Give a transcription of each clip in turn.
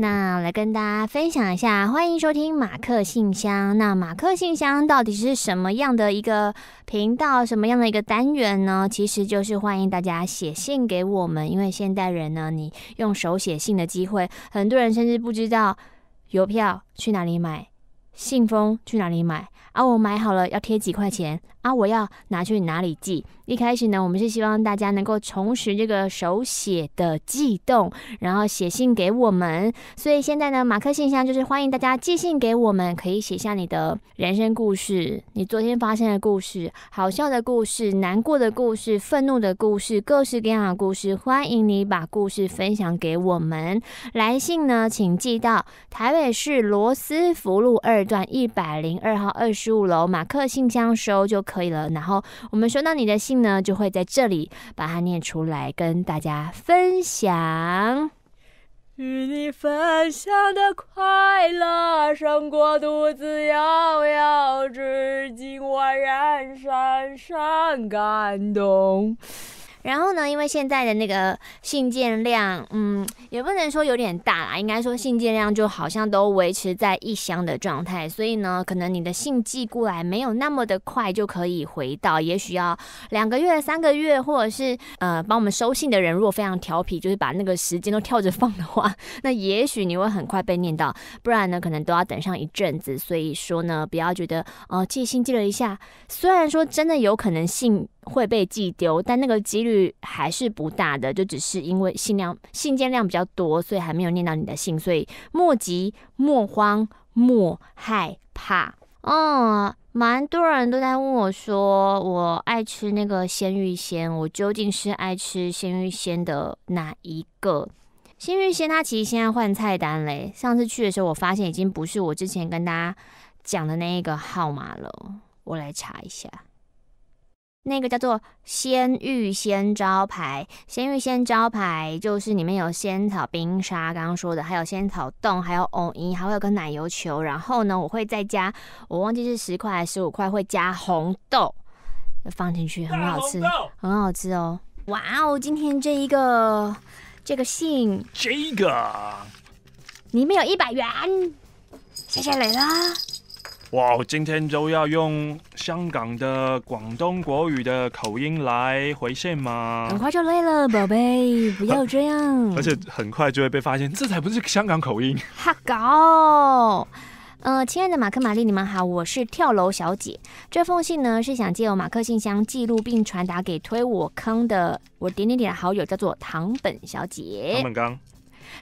那来跟大家分享一下，欢迎收听马克信箱。那马克信箱到底是什么样的一个频道，什么样的一个单元呢？其实就是欢迎大家写信给我们，因为现代人呢，你用手写信的机会，很多人甚至不知道邮票去哪里买，信封去哪里买，啊，我买好了要贴几块钱，啊，我要拿去哪里寄？一开始呢，我们是希望大家能够重拾这个手写的悸动，然后写信给我们。所以现在呢，马克信箱就是欢迎大家寄信给我们，可以写下你的人生故事、你昨天发生的故事、好笑的故事、难过的故事、愤怒的故事，各式各样的故事，欢迎你把故事分享给我们。来信呢，请寄到台北市罗斯福路二段一百零二号二十五楼马克信箱收就可以了。然后我们收到你的信。呢，就会在这里把它念出来，跟大家分享。与你分享的快乐，胜过独自遥遥至今，我仍深深感动。然后呢，因为现在的那个信件量，嗯，也不能说有点大啦，应该说信件量就好像都维持在一箱的状态，所以呢，可能你的信寄过来没有那么的快就可以回到，也许要两个月、三个月，或者是呃，帮我们收信的人如果非常调皮，就是把那个时间都跳着放的话，那也许你会很快被念到，不然呢，可能都要等上一阵子。所以说呢，不要觉得哦，寄信寄了一下，虽然说真的有可能信。会被寄丢，但那个几率还是不大的，就只是因为信量、信件量比较多，所以还没有念到你的信，所以莫急、莫慌、莫害怕。嗯，蛮多人都在问我，说我爱吃那个鲜芋仙，我究竟是爱吃鲜芋仙的哪一个？鲜芋仙它其实现在换菜单嘞，上次去的时候我发现已经不是我之前跟大家讲的那一个号码了，我来查一下。那个叫做仙芋仙招牌，仙芋仙招牌就是里面有仙草冰沙，刚刚说的，还有仙草冻，还有藕泥，还会有个奶油球。然后呢，我会再加，我忘记是十块还是十五块，会加红豆放进去，很好吃，很好吃哦。哇哦，今天这一个这个信，这个里面有一百元，谢谢你了。哇，今天就要用香港的广东国语的口音来回线吗？很快就累了，宝贝，不要这样。而且很快就会被发现，这才不是香港口音。哈搞！呃，亲爱的马克玛丽，你们好，我是跳楼小姐。这封信呢，是想借由马克信箱记录并传达给推我坑的我点点点的好友，叫做唐本小姐。唐本刚。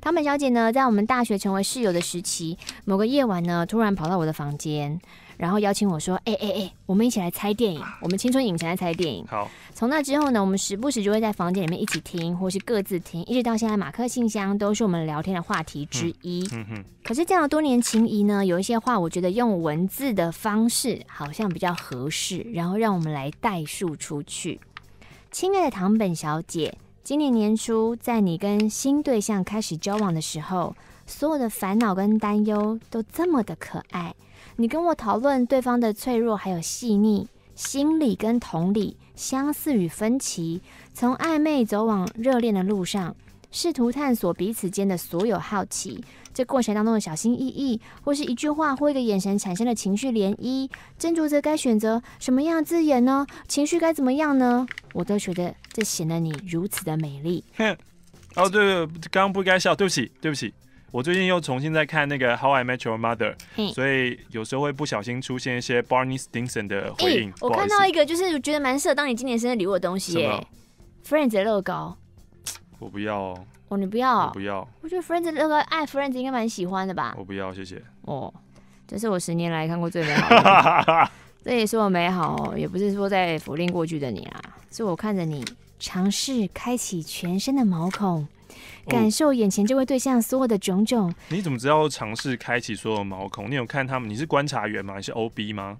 唐本小姐呢，在我们大学成为室友的时期，某个夜晚呢，突然跑到我的房间，然后邀请我说：“哎哎哎，我们一起来猜电影，我们青春影城来猜电影。”好。从那之后呢，我们时不时就会在房间里面一起听，或是各自听，一直到现在，马克信箱都是我们聊天的话题之一。嗯哼。可是这样多年情谊呢，有一些话，我觉得用文字的方式好像比较合适，然后让我们来代述出去。亲爱的唐本小姐。今年年初，在你跟新对象开始交往的时候，所有的烦恼跟担忧都这么的可爱。你跟我讨论对方的脆弱，还有细腻心理跟同理、相似与分歧，从暧昧走往热恋的路上。试图探索彼此间的所有好奇，这过程当中的小心翼翼，或是一句话或一个眼神产生的情绪涟漪，斟酌着该选择什么样的字眼呢？情绪该怎么样呢？我都觉得这显得你如此的美丽。哦，对，对，刚刚不该笑，对不起，对不起。我最近又重新在看那个 How I Met Your Mother，所以有时候会不小心出现一些 Barney Stinson 的回应。我看到一个，就是觉得蛮适合当你今年生日礼物的东西耶，Friends 的乐高。我不要哦！哦，你不要？不要！我觉得 friends 那个爱 friends 应该蛮喜欢的吧？我不要，谢谢。哦，这是我十年来看过最美好的，这也是我美好哦，也不是说在否定过去的你啦，是我看着你尝试开启全身的毛孔，感受眼前这位对象所有的种种。你怎么知道尝试开启所有毛孔？你有看他们？你是观察员吗？你是 OB 吗？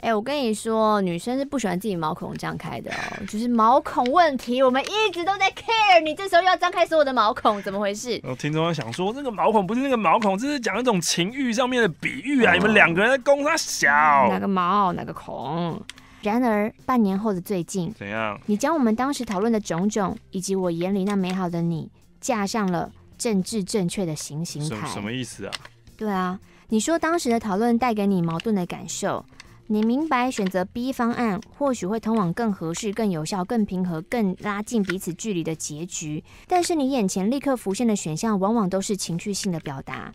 哎，我跟你说，女生是不喜欢自己毛孔这样开的，就是毛孔问题，我们一直都在 care。你这时候又要张开所有的毛孔，怎么回事？我听众在想说，那个毛孔不是那个毛孔，这是讲一种情欲上面的比喻啊。你们两个人在公他小，哪个毛哪个孔？然而，半年后的最近，怎样？你将我们当时讨论的种种，以及我眼里那美好的你，架上了政治正确的行刑台，什么意思啊？对啊，你说当时的讨论带给你矛盾的感受。你明白选择 B 方案或许会通往更合适、更有效、更平和、更拉近彼此距离的结局，但是你眼前立刻浮现的选项往往都是情绪性的表达。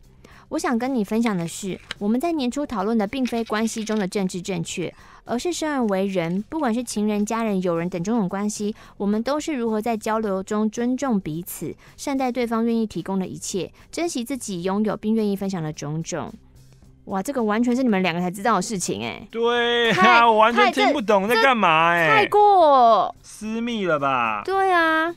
我想跟你分享的是，我们在年初讨论的并非关系中的政治正确，而是生而为人，不管是情人、家人、友人等种种关系，我们都是如何在交流中尊重彼此，善待对方愿意提供的一切，珍惜自己拥有并愿意分享的种种。哇，这个完全是你们两个才知道的事情哎！对，我完全听不懂在干嘛哎，太过私密了吧？对啊，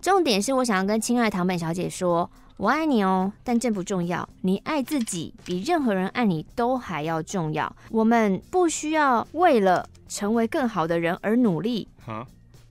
重点是我想要跟亲爱的唐本小姐说，我爱你哦，但这不重要，你爱自己比任何人爱你都还要重要。我们不需要为了成为更好的人而努力，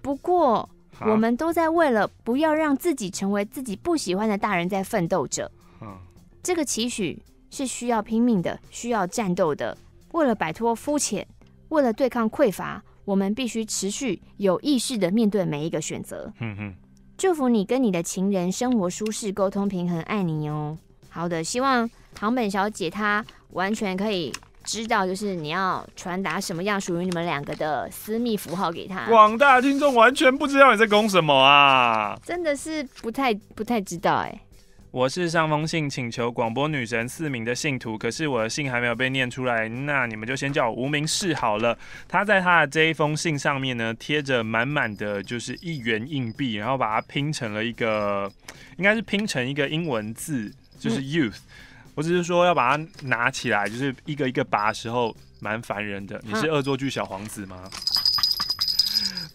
不过我们都在为了不要让自己成为自己不喜欢的大人在奋斗着。嗯，这个期许。是需要拼命的，需要战斗的。为了摆脱肤浅，为了对抗匮乏，我们必须持续有意识的面对每一个选择。嗯祝福你跟你的情人生活舒适，沟通平衡，爱你哦。好的，希望唐本小姐她完全可以知道，就是你要传达什么样属于你们两个的私密符号给她。广大听众完全不知道你在攻什么啊！真的是不太不太知道哎。我是上封信请求广播女神四名的信徒，可是我的信还没有被念出来，那你们就先叫我无名氏好了。他在他的这一封信上面呢，贴着满满的就是一元硬币，然后把它拼成了一个，应该是拼成一个英文字，就是 youth。我只是说要把它拿起来，就是一个一个拔的时候蛮烦人的。你是恶作剧小皇子吗？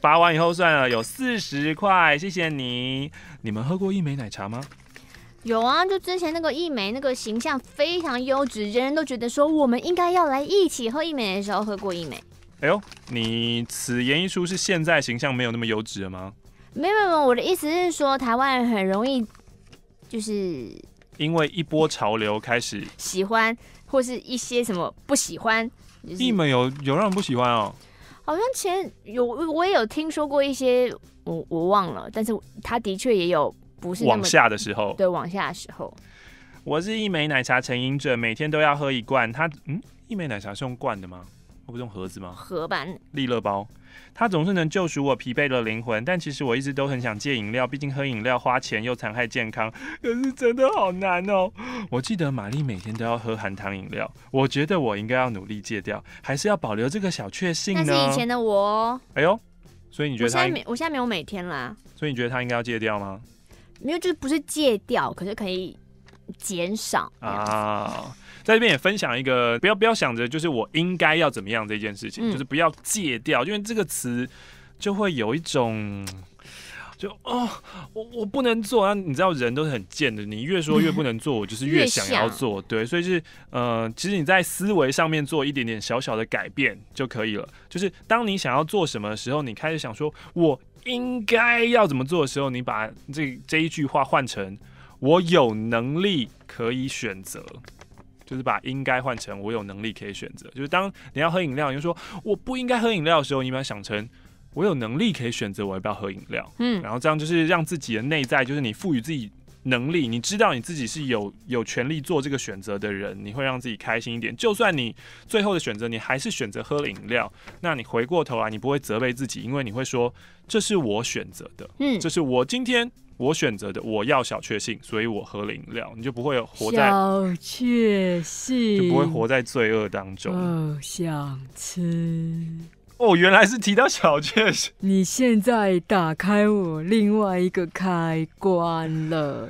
拔完以后算了，有四十块，谢谢你。你们喝过一枚奶茶吗？有啊，就之前那个一美，那个形象非常优质，人人都觉得说我们应该要来一起喝一美的时候喝过一美。哎呦，你此言一出，是现在形象没有那么优质了吗？没有没有，我的意思是说，台湾很容易就是因为一波潮流开始喜欢，或是一些什么不喜欢一美，有有让人不喜欢哦。好像前有我也有听说过一些，我我忘了，但是他的确也有。不是往下的时候，对，往下的时候。我是一枚奶茶成瘾者，每天都要喝一罐。它，嗯，一枚奶茶是用罐的吗？不是用盒子吗？盒版利乐包，它总是能救赎我疲惫的灵魂。但其实我一直都很想戒饮料，毕竟喝饮料花钱又残害健康。可是真的好难哦。我记得玛丽每天都要喝含糖饮料，我觉得我应该要努力戒掉，还是要保留这个小确幸呢？那是以前的我。哎呦，所以你觉得？我现在没，我现在没有每天啦。所以你觉得他应该要戒掉吗？因为就是不是戒掉，可是可以减少啊。在这边也分享一个，不要不要想着就是我应该要怎么样这件事情，就是不要戒掉，因为这个词就会有一种就哦，我我不能做。你知道人都是很贱的，你越说越不能做，我就是越想要做。对，所以是呃，其实你在思维上面做一点点小小的改变就可以了。就是当你想要做什么时候，你开始想说我。应该要怎么做的时候，你把这这一句话换成“我有能力可以选择”，就是把“应该”换成“我有能力可以选择”。就是当你要喝饮料，你就说“我不应该喝饮料”的时候，你把它想成“我有能力可以选择我要不要喝饮料”。嗯，然后这样就是让自己的内在，就是你赋予自己。能力，你知道你自己是有有权利做这个选择的人，你会让自己开心一点。就算你最后的选择，你还是选择喝饮料，那你回过头来，你不会责备自己，因为你会说这是我选择的，嗯，这是我今天我选择的，我要小确幸，所以我喝了饮料，你就不会有活在小确幸，就不会活在罪恶当中。想吃。哦，原来是提到小确幸。你现在打开我另外一个开关了。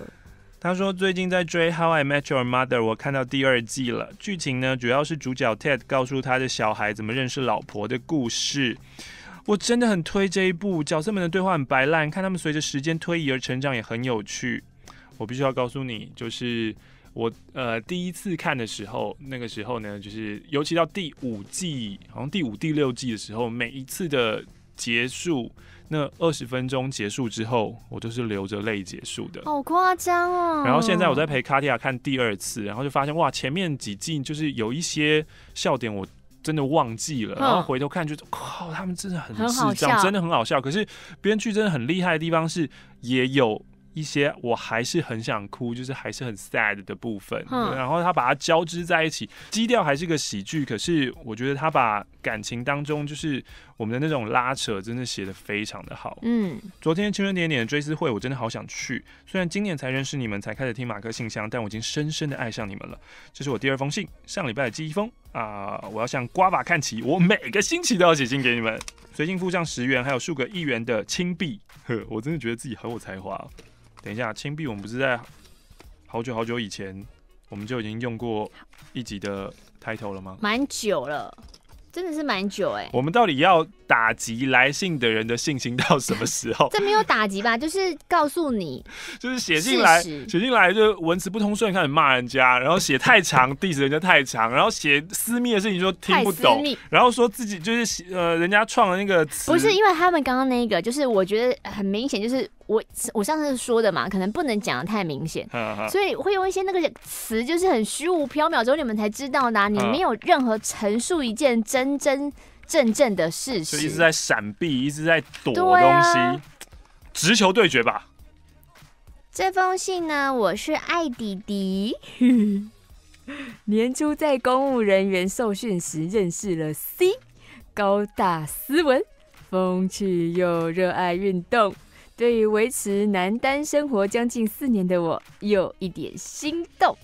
他说最近在追《How I Met Your Mother》，我看到第二季了。剧情呢，主要是主角 Ted 告诉他的小孩怎么认识老婆的故事。我真的很推这一部，角色们的对话很白烂，看他们随着时间推移而成长也很有趣。我必须要告诉你，就是。我呃第一次看的时候，那个时候呢，就是尤其到第五季，好像第五、第六季的时候，每一次的结束，那二十分钟结束之后，我都是流着泪结束的。好夸张哦！然后现在我在陪卡蒂亚看第二次，然后就发现哇，前面几季就是有一些笑点，我真的忘记了，然后回头看就靠他们真的很智障，真的很好笑。可是编剧真的很厉害的地方是，也有。一些我还是很想哭，就是还是很 sad 的部分。嗯。然后他把它交织在一起，基调还是个喜剧，可是我觉得他把感情当中就是我们的那种拉扯，真的写得非常的好。嗯。昨天青春点点的追思会，我真的好想去。虽然今年才认识你们，才开始听马克信箱，但我已经深深的爱上你们了。这是我第二封信，上礼拜的寄一封啊。我要向瓜爸看齐，我每个星期都要写信给你们，随信附上十元，还有数个一元的青币。呵，我真的觉得自己很有才华。等一下，青碧，我们不是在好久好久以前我们就已经用过一集的 l 头了吗？蛮久了，真的是蛮久哎。我们到底要打击来信的人的信心到什么时候？这没有打击吧，就是告诉你，就是写进来，写进来就文字不通顺，开始骂人家，然后写太长，地址人家太长，然后写私密的事情说听不懂，然后说自己就是呃，人家创的那个词，不是因为他们刚刚那个，就是我觉得很明显就是。我我上次说的嘛，可能不能讲的太明显，所以会用一些那个词，就是很虚无缥缈，之后你们才知道的。你没有任何陈述一件真真正正的事实，一直在闪避，一直在躲东西。直球对决吧。这封信呢，我是艾迪迪，年初在公务人员受训时认识了 C，高大斯文，风趣又热爱运动。对于维持男单生活将近四年的我，有一点心动。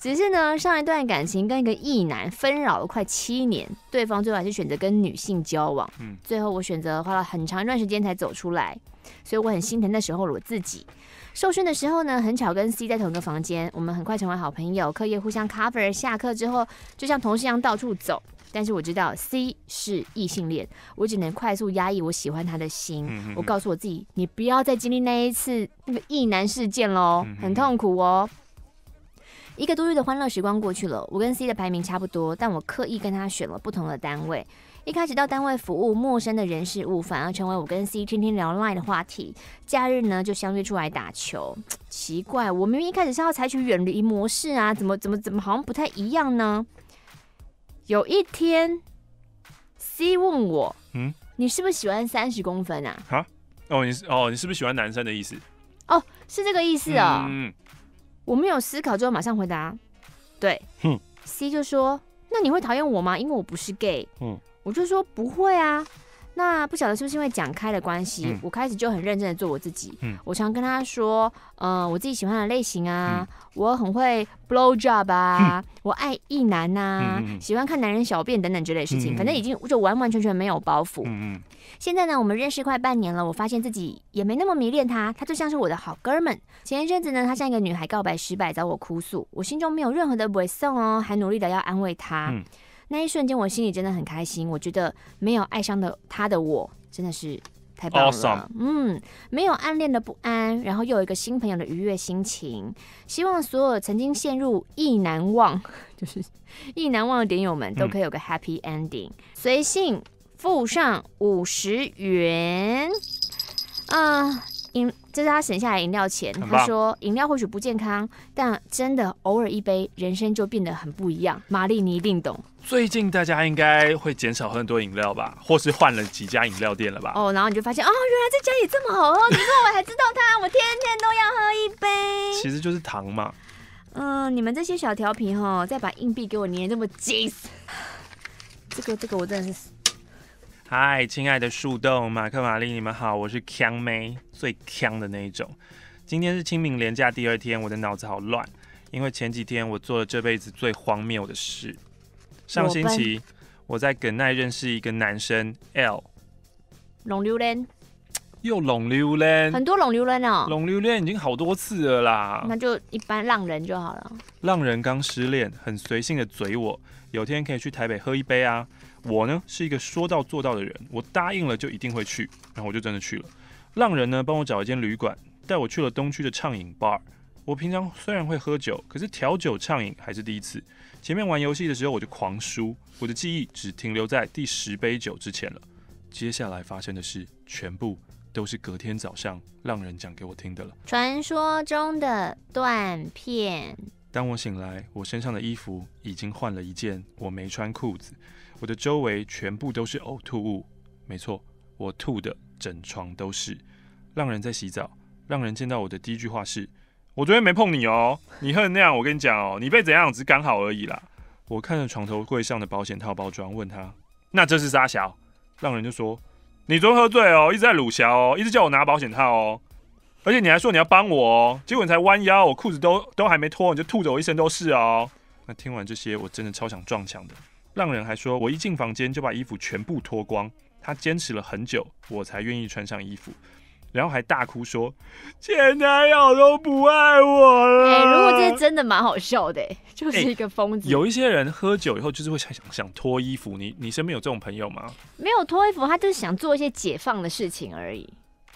只是呢，上一段感情跟一个异男纷扰了快七年，对方最后是选择跟女性交往。嗯，最后我选择花了很长一段时间才走出来，所以我很心疼那时候我自己。受训的时候呢，很巧跟 C 在同一个房间，我们很快成为好朋友，课业互相 cover，下课之后就像同事一样到处走。但是我知道 C 是异性恋，我只能快速压抑我喜欢他的心。我告诉我自己，你不要再经历那一次那个异男事件喽，很痛苦哦。一个多月的欢乐时光过去了，我跟 C 的排名差不多，但我刻意跟他选了不同的单位。一开始到单位服务陌生的人事物，反而成为我跟 C 天天聊赖的话题。假日呢就相约出来打球，奇怪，我明明一开始是要采取远离模式啊，怎么怎么怎么好像不太一样呢？有一天，C 问我：“嗯，你是不是喜欢三十公分啊？”“哈，哦，你哦，你是不是喜欢男生的意思？”“哦，是这个意思哦。”我没有思考，就后马上回答：“对。”C 就说：“那你会讨厌我吗？因为我不是 gay。”“嗯。”我就说：“不会啊。”那不晓得是不是因为讲开的关系，我开始就很认真的做我自己。我常跟他说，呃，我自己喜欢的类型啊，我很会 blow job 啊，我爱意男呐，喜欢看男人小便等等之类的事情，反正已经就完完全全没有包袱。现在呢，我们认识快半年了，我发现自己也没那么迷恋他，他就像是我的好哥们。前一阵子呢，他向一个女孩告白失败，找我哭诉，我心中没有任何的悲送哦，还努力的要安慰他。那一瞬间，我心里真的很开心。我觉得没有爱上的他的我，真的是太棒了。嗯，没有暗恋的不安，然后又有一个新朋友的愉悦心情。希望所有曾经陷入意难忘，就是意难忘的点友们，都可以有个 happy ending。随信附上五十元。嗯，因。这是他省下来饮料钱。他说：“饮料或许不健康，但真的偶尔一杯，人生就变得很不一样。”玛丽，你一定懂。最近大家应该会减少喝很多饮料吧，或是换了几家饮料店了吧？哦，然后你就发现，哦，原来这家也这么好喝，你说我还知道它，我天天都要喝一杯。其实就是糖嘛。嗯，你们这些小调皮哈，再把硬币给我捏这么紧。这个，这个，我真的是。嗨，亲爱的树洞马克玛丽，你们好，我是呛妹，最呛的那一种。今天是清明连假第二天，我的脑子好乱，因为前几天我做了这辈子最荒谬的事。上星期我在梗奈认识一个男生 L。龙六人。又龙溜了，很多龙溜了呢。龙溜恋已经好多次了啦。那就一般浪人就好了。浪人刚失恋，很随性的嘴我。有天可以去台北喝一杯啊？我呢是一个说到做到的人，我答应了就一定会去。然后我就真的去了。浪人呢帮我找一间旅馆，带我去了东区的畅饮 bar。我平常虽然会喝酒，可是调酒畅饮还是第一次。前面玩游戏的时候我就狂输，我的记忆只停留在第十杯酒之前了。接下来发生的事全部。都是隔天早上浪人讲给我听的了。传说中的断片。当我醒来，我身上的衣服已经换了一件，我没穿裤子，我的周围全部都是呕吐物。没错，我吐的整床都是。浪人在洗澡，浪人见到我的第一句话是：“我昨天没碰你哦，你喝那样，我跟你讲哦，你被怎样只刚好而已啦。”我看着床头柜上的保险套包装，问他：“那这是啥？”小浪人就说。你昨天喝醉哦，一直在鲁霞哦，一直叫我拿保险套哦，而且你还说你要帮我哦，结果你才弯腰，我裤子都都还没脱，你就吐着我一身都是哦。那听完这些，我真的超想撞墙的。浪人还说我一进房间就把衣服全部脱光，他坚持了很久，我才愿意穿上衣服。然后还大哭说：“前男友都不爱我了。”哎，如果这些真的，蛮好笑的，就是一个疯子。有一些人喝酒以后就是会想想脱衣服。你你身边有这种朋友吗？没有脱衣服，他就是想做一些解放的事情而已。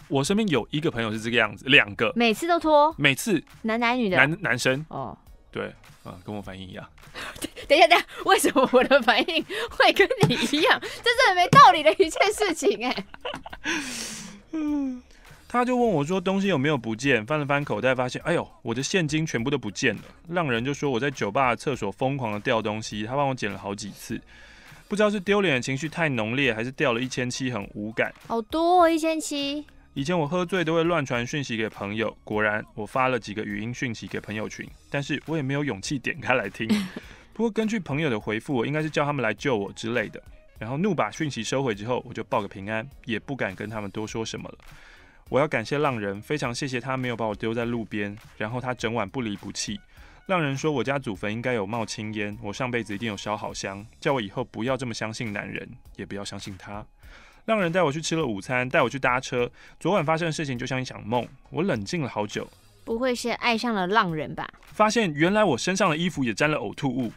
我身边有一个朋友是这个样子，两个每次都脱，每次男男女的男男生哦，对啊，跟我反应一样。等一下，等一下，为什么我的反应会跟你一样？这是很没道理的一件事情，哎，嗯。他就问我说：“东西有没有不见？”翻了翻口袋，发现：“哎呦，我的现金全部都不见了。”浪人就说我在酒吧的厕所疯狂的掉东西，他帮我捡了好几次。不知道是丢脸的情绪太浓烈，还是掉了一千七很无感。好多哦，一千七。以前我喝醉都会乱传讯息给朋友，果然我发了几个语音讯息给朋友群，但是我也没有勇气点开来听。不过根据朋友的回复，我应该是叫他们来救我之类的。然后怒把讯息收回之后，我就报个平安，也不敢跟他们多说什么了。我要感谢浪人，非常谢谢他没有把我丢在路边，然后他整晚不离不弃。浪人说我家祖坟应该有冒青烟，我上辈子一定有烧好香，叫我以后不要这么相信男人，也不要相信他。浪人带我去吃了午餐，带我去搭车。昨晚发生的事情就像一场梦，我冷静了好久。不会是爱上了浪人吧？发现原来我身上的衣服也沾了呕吐物，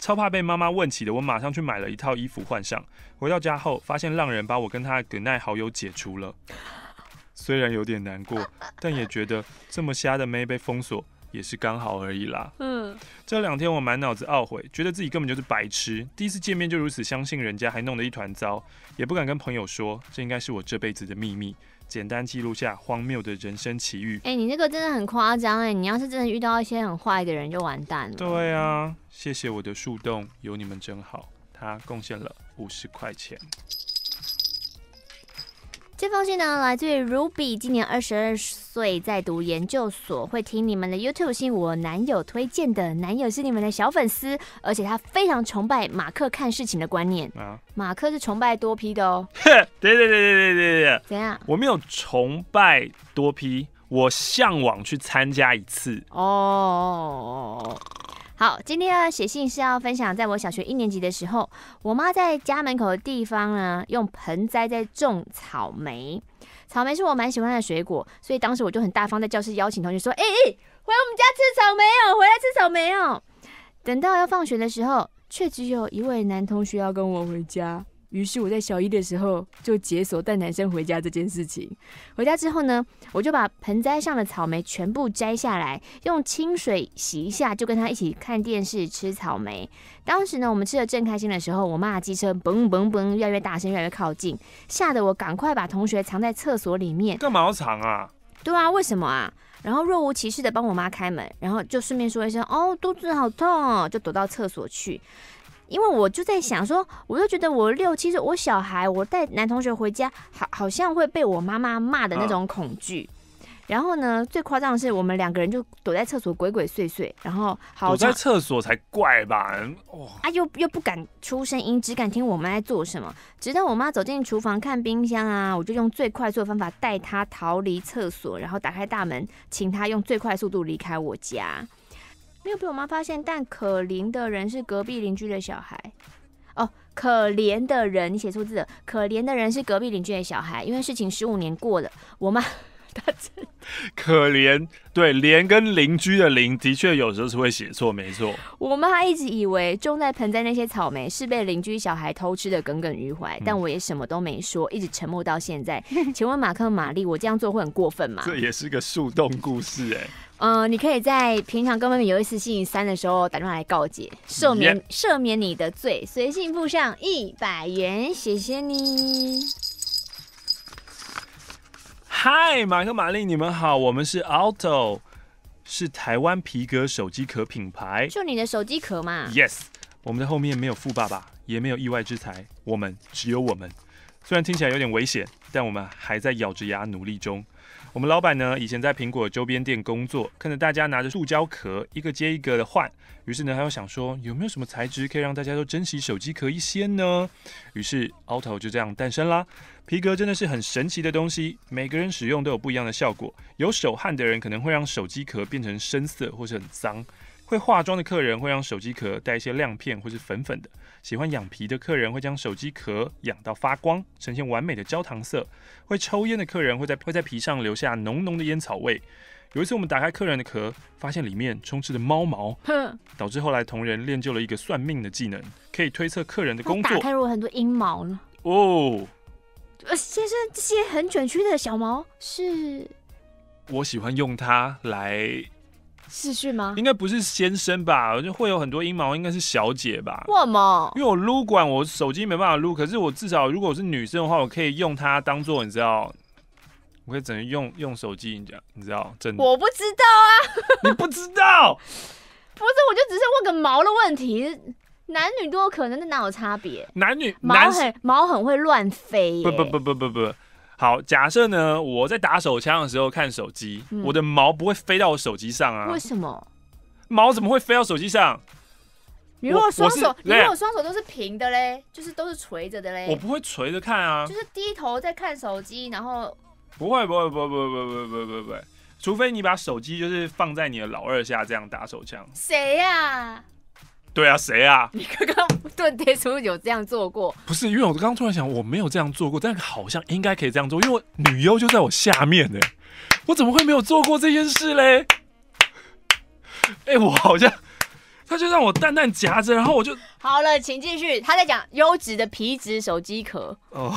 超怕被妈妈问起的，我马上去买了一套衣服换上。回到家后，发现浪人把我跟他的 Good Night 好友解除了。虽然有点难过，但也觉得这么瞎的没被封锁也是刚好而已啦。嗯，这两天我满脑子懊悔，觉得自己根本就是白痴，第一次见面就如此相信人家，还弄得一团糟，也不敢跟朋友说，这应该是我这辈子的秘密。简单记录下荒谬的人生奇遇。哎，你那个真的很夸张哎，你要是真的遇到一些很坏的人就完蛋了。对啊，谢谢我的树洞，有你们真好。他贡献了五十块钱。这封信呢，来自于 Ruby，今年二十二岁，在读研究所，会听你们的 YouTube 信。我男友推荐的，男友是你们的小粉丝，而且他非常崇拜马克看事情的观念。啊，马克是崇拜多批的哦。对对对对对对对，怎样？我没有崇拜多批，我向往去参加一次。哦哦哦哦。好，今天要写信是要分享，在我小学一年级的时候，我妈在家门口的地方呢，用盆栽在种草莓。草莓是我蛮喜欢的水果，所以当时我就很大方在教室邀请同学说：“哎，回我们家吃草莓哦，回来吃草莓哦。”等到要放学的时候，却只有一位男同学要跟我回家。于是我在小一的时候就解锁带男生回家这件事情。回家之后呢，我就把盆栽上的草莓全部摘下来，用清水洗一下，就跟他一起看电视吃草莓。当时呢，我们吃的正开心的时候，我妈的机车嘣嘣嘣越来越大声，越来越靠近，吓得我赶快把同学藏在厕所里面。干嘛要藏啊？对啊，为什么啊？然后若无其事的帮我妈开门，然后就顺便说一声哦肚子好痛，就躲到厕所去。因为我就在想说，我就觉得我六七岁，我小孩，我带男同学回家，好好像会被我妈妈骂的那种恐惧。然后呢，最夸张的是，我们两个人就躲在厕所鬼鬼祟祟，然后好在厕所才怪吧，哇！啊，又又不敢出声音，只敢听我妈在做什么。直到我妈走进厨房看冰箱啊，我就用最快速的方法带她逃离厕所，然后打开大门，请她用最快速度离开我家。没有被我妈发现，但可怜的人是隔壁邻居的小孩哦。可怜的人，你写错字了。可怜的人是隔壁邻居的小孩，因为事情十五年过了，我妈，他这 可怜对连跟邻居的邻，的确有时候是会写错，没错。我妈一直以为种在盆栽那些草莓是被邻居小孩偷吃的，耿耿于怀。但我也什么都没说，一直沉默到现在。请问马克、玛丽，我这样做会很过分吗？这也是个树洞故事，哎。嗯，你可以在平常跟妹妹有一次幸三的时候打电话来告解，赦免赦免你的罪，随性付上一百元，谢谢你。嗨，马克、玛丽，你们好，我们是 Auto，是台湾皮革手机壳品牌，就你的手机壳嘛。Yes，我们在后面没有富爸爸，也没有意外之财，我们只有我们。虽然听起来有点危险，但我们还在咬着牙努力中。我们老板呢，以前在苹果周边店工作，看着大家拿着塑胶壳一个接一个的换，于是呢，他又想说有没有什么材质可以让大家都珍惜手机壳一些呢？于是 a u t o 就这样诞生啦。皮革真的是很神奇的东西，每个人使用都有不一样的效果。有手汗的人可能会让手机壳变成深色或者很脏。会化妆的客人会让手机壳带一些亮片或是粉粉的；喜欢养皮的客人会将手机壳养到发光，呈现完美的焦糖色；会抽烟的客人会在会在皮上留下浓浓的烟草味。有一次，我们打开客人的壳，发现里面充斥着猫毛，哼，导致后来同仁练就了一个算命的技能，可以推测客人的工作。打开了我很多阴毛呢。哦，呃，先生，这些很卷曲的小毛是？我喜欢用它来。资讯吗？应该不是先生吧，就会有很多阴谋，应该是小姐吧。为什么？因为我撸管我手机没办法撸，可是我至少如果是女生的话，我可以用它当做你知道，我可以只能用用手机，你讲你知道？真的，我不知道啊，你不知道？不是，我就只是问个毛的问题，男女都有可能，那哪有差别？男女毛很毛很会乱飞，不不不不不不。好，假设呢，我在打手枪的时候看手机，我的毛不会飞到我手机上啊？为什么？毛怎么会飞到手机上？你如果双手，你如果双手都是平的嘞，就是都是垂着的嘞，我不会垂着看啊，就是低头在看手机，然后不会，不会，不不不不不不不不不，除非你把手机就是放在你的老二下这样打手枪，谁呀？对啊，谁啊？你刚刚盾爹是不是有这样做过？不是，因为我刚刚突然想，我没有这样做过，但好像应该可以这样做，因为女优就在我下面呢，我怎么会没有做过这件事嘞？哎，我好像，他就让我蛋蛋夹着，然后我就好了，请继续，他在讲优质的皮质手机壳哦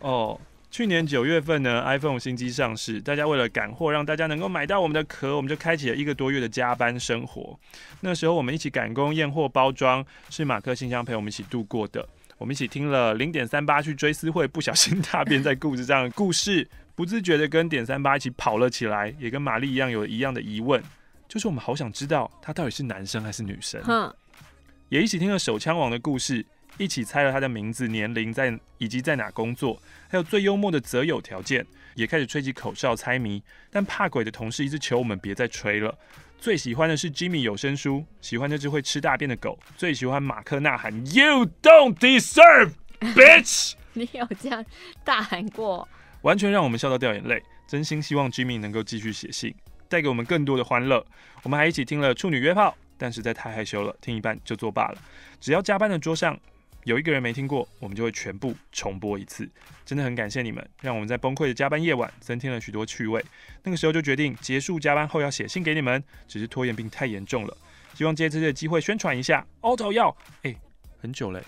哦。去年九月份呢，iPhone 新机上市，大家为了赶货，让大家能够买到我们的壳，我们就开启了一个多月的加班生活。那时候我们一起赶工验货包装，是马克信箱陪我们一起度过的。我们一起听了零点三八去追思会不小心踏遍在故事上的故事，不自觉的跟点三八一起跑了起来，也跟玛丽一样有一样的疑问，就是我们好想知道他到底是男生还是女生。也一起听了手枪王的故事。一起猜了他的名字、年龄，在以及在哪工作，还有最幽默的择友条件，也开始吹起口哨猜谜。但怕鬼的同事一直求我们别再吹了。最喜欢的是 Jimmy 有声书，喜欢那只会吃大便的狗，最喜欢马克呐喊 “You don't deserve, bitch”。你有这样大喊过？完全让我们笑到掉眼泪。真心希望 Jimmy 能够继续写信，带给我们更多的欢乐。我们还一起听了《处女约炮》，但实在太害羞了，听一半就作罢了。只要加班的桌上。有一个人没听过，我们就会全部重播一次。真的很感谢你们，让我们在崩溃的加班夜晚增添了许多趣味。那个时候就决定结束加班后要写信给你们，只是拖延病太严重了。希望借这次机会宣传一下 Oto 药。哎，很久嘞，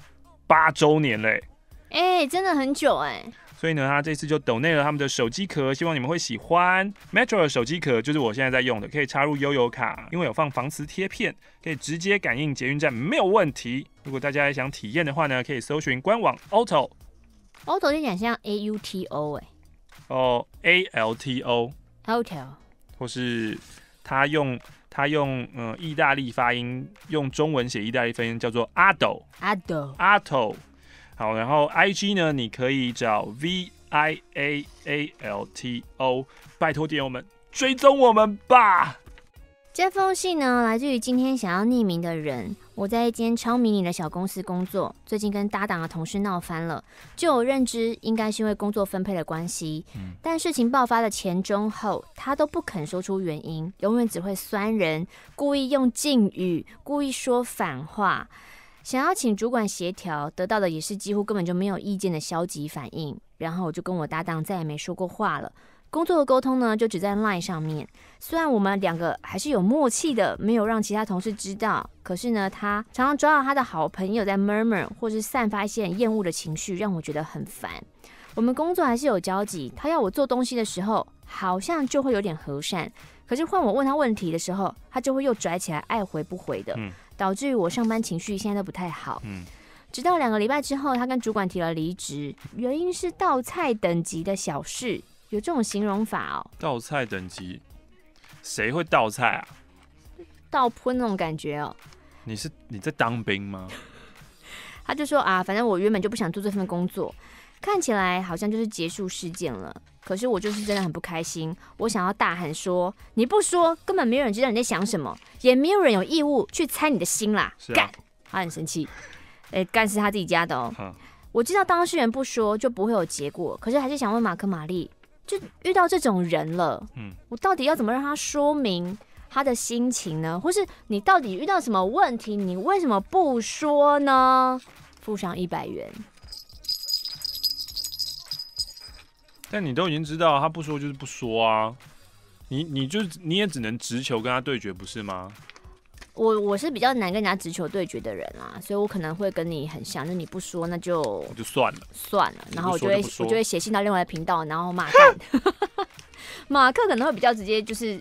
八周年嘞。哎，真的很久哎。所以呢，他这次就抖内了他们的手机壳，希望你们会喜欢。Metro 的手机壳就是我现在在用的，可以插入悠游卡，因为有放防磁贴片，可以直接感应捷运站，没有问题。如果大家也想体验的话呢，可以搜寻官网 Auto。Auto 就讲像 A U T O 哎。哦，A L T O。h o t o 或是他用他用嗯意大利发音，用中文写意大利发音叫做阿斗。阿斗。阿斗。好，然后 I G 呢？你可以找 V I A A L T O，拜托，点我们追踪我们吧。这封信呢，来自于今天想要匿名的人。我在一间超迷你的小公司工作，最近跟搭档的同事闹翻了。就我认知，应该是因为工作分配的关系。但事情爆发的前、中、后，他都不肯说出原因，永远只会酸人，故意用敬语，故意说反话。想要请主管协调，得到的也是几乎根本就没有意见的消极反应。然后我就跟我搭档再也没说过话了。工作的沟通呢，就只在 LINE 上面。虽然我们两个还是有默契的，没有让其他同事知道，可是呢，他常常抓到他的好朋友在 murmur 或是散发一些厌恶的情绪，让我觉得很烦。我们工作还是有交集，他要我做东西的时候，好像就会有点和善。可是换我问他问题的时候，他就会又拽起来，爱回不回的。导致于我上班情绪现在都不太好。嗯，直到两个礼拜之后，他跟主管提了离职，原因是倒菜等级的小事。有这种形容法哦，倒菜等级，谁会倒菜啊？倒喷那种感觉哦。你是你在当兵吗？他就说啊，反正我原本就不想做这份工作。看起来好像就是结束事件了，可是我就是真的很不开心。我想要大喊说：“你不说，根本没有人知道你在想什么，也没有人有义务去猜你的心啦。”干，他很生气。哎，干是他自己家的哦。我知道当事人不说就不会有结果，可是还是想问马克玛丽，就遇到这种人了，嗯，我到底要怎么让他说明他的心情呢？或是你到底遇到什么问题，你为什么不说呢？附上一百元。但你都已经知道，他不说就是不说啊！你你就你也只能直球跟他对决，不是吗？我我是比较难跟人家直球对决的人啊，所以我可能会跟你很像，就你不说，那就就算了算了。然后我就会我就会写信到另外的频道，然后骂克，马 克可能会比较直接，就是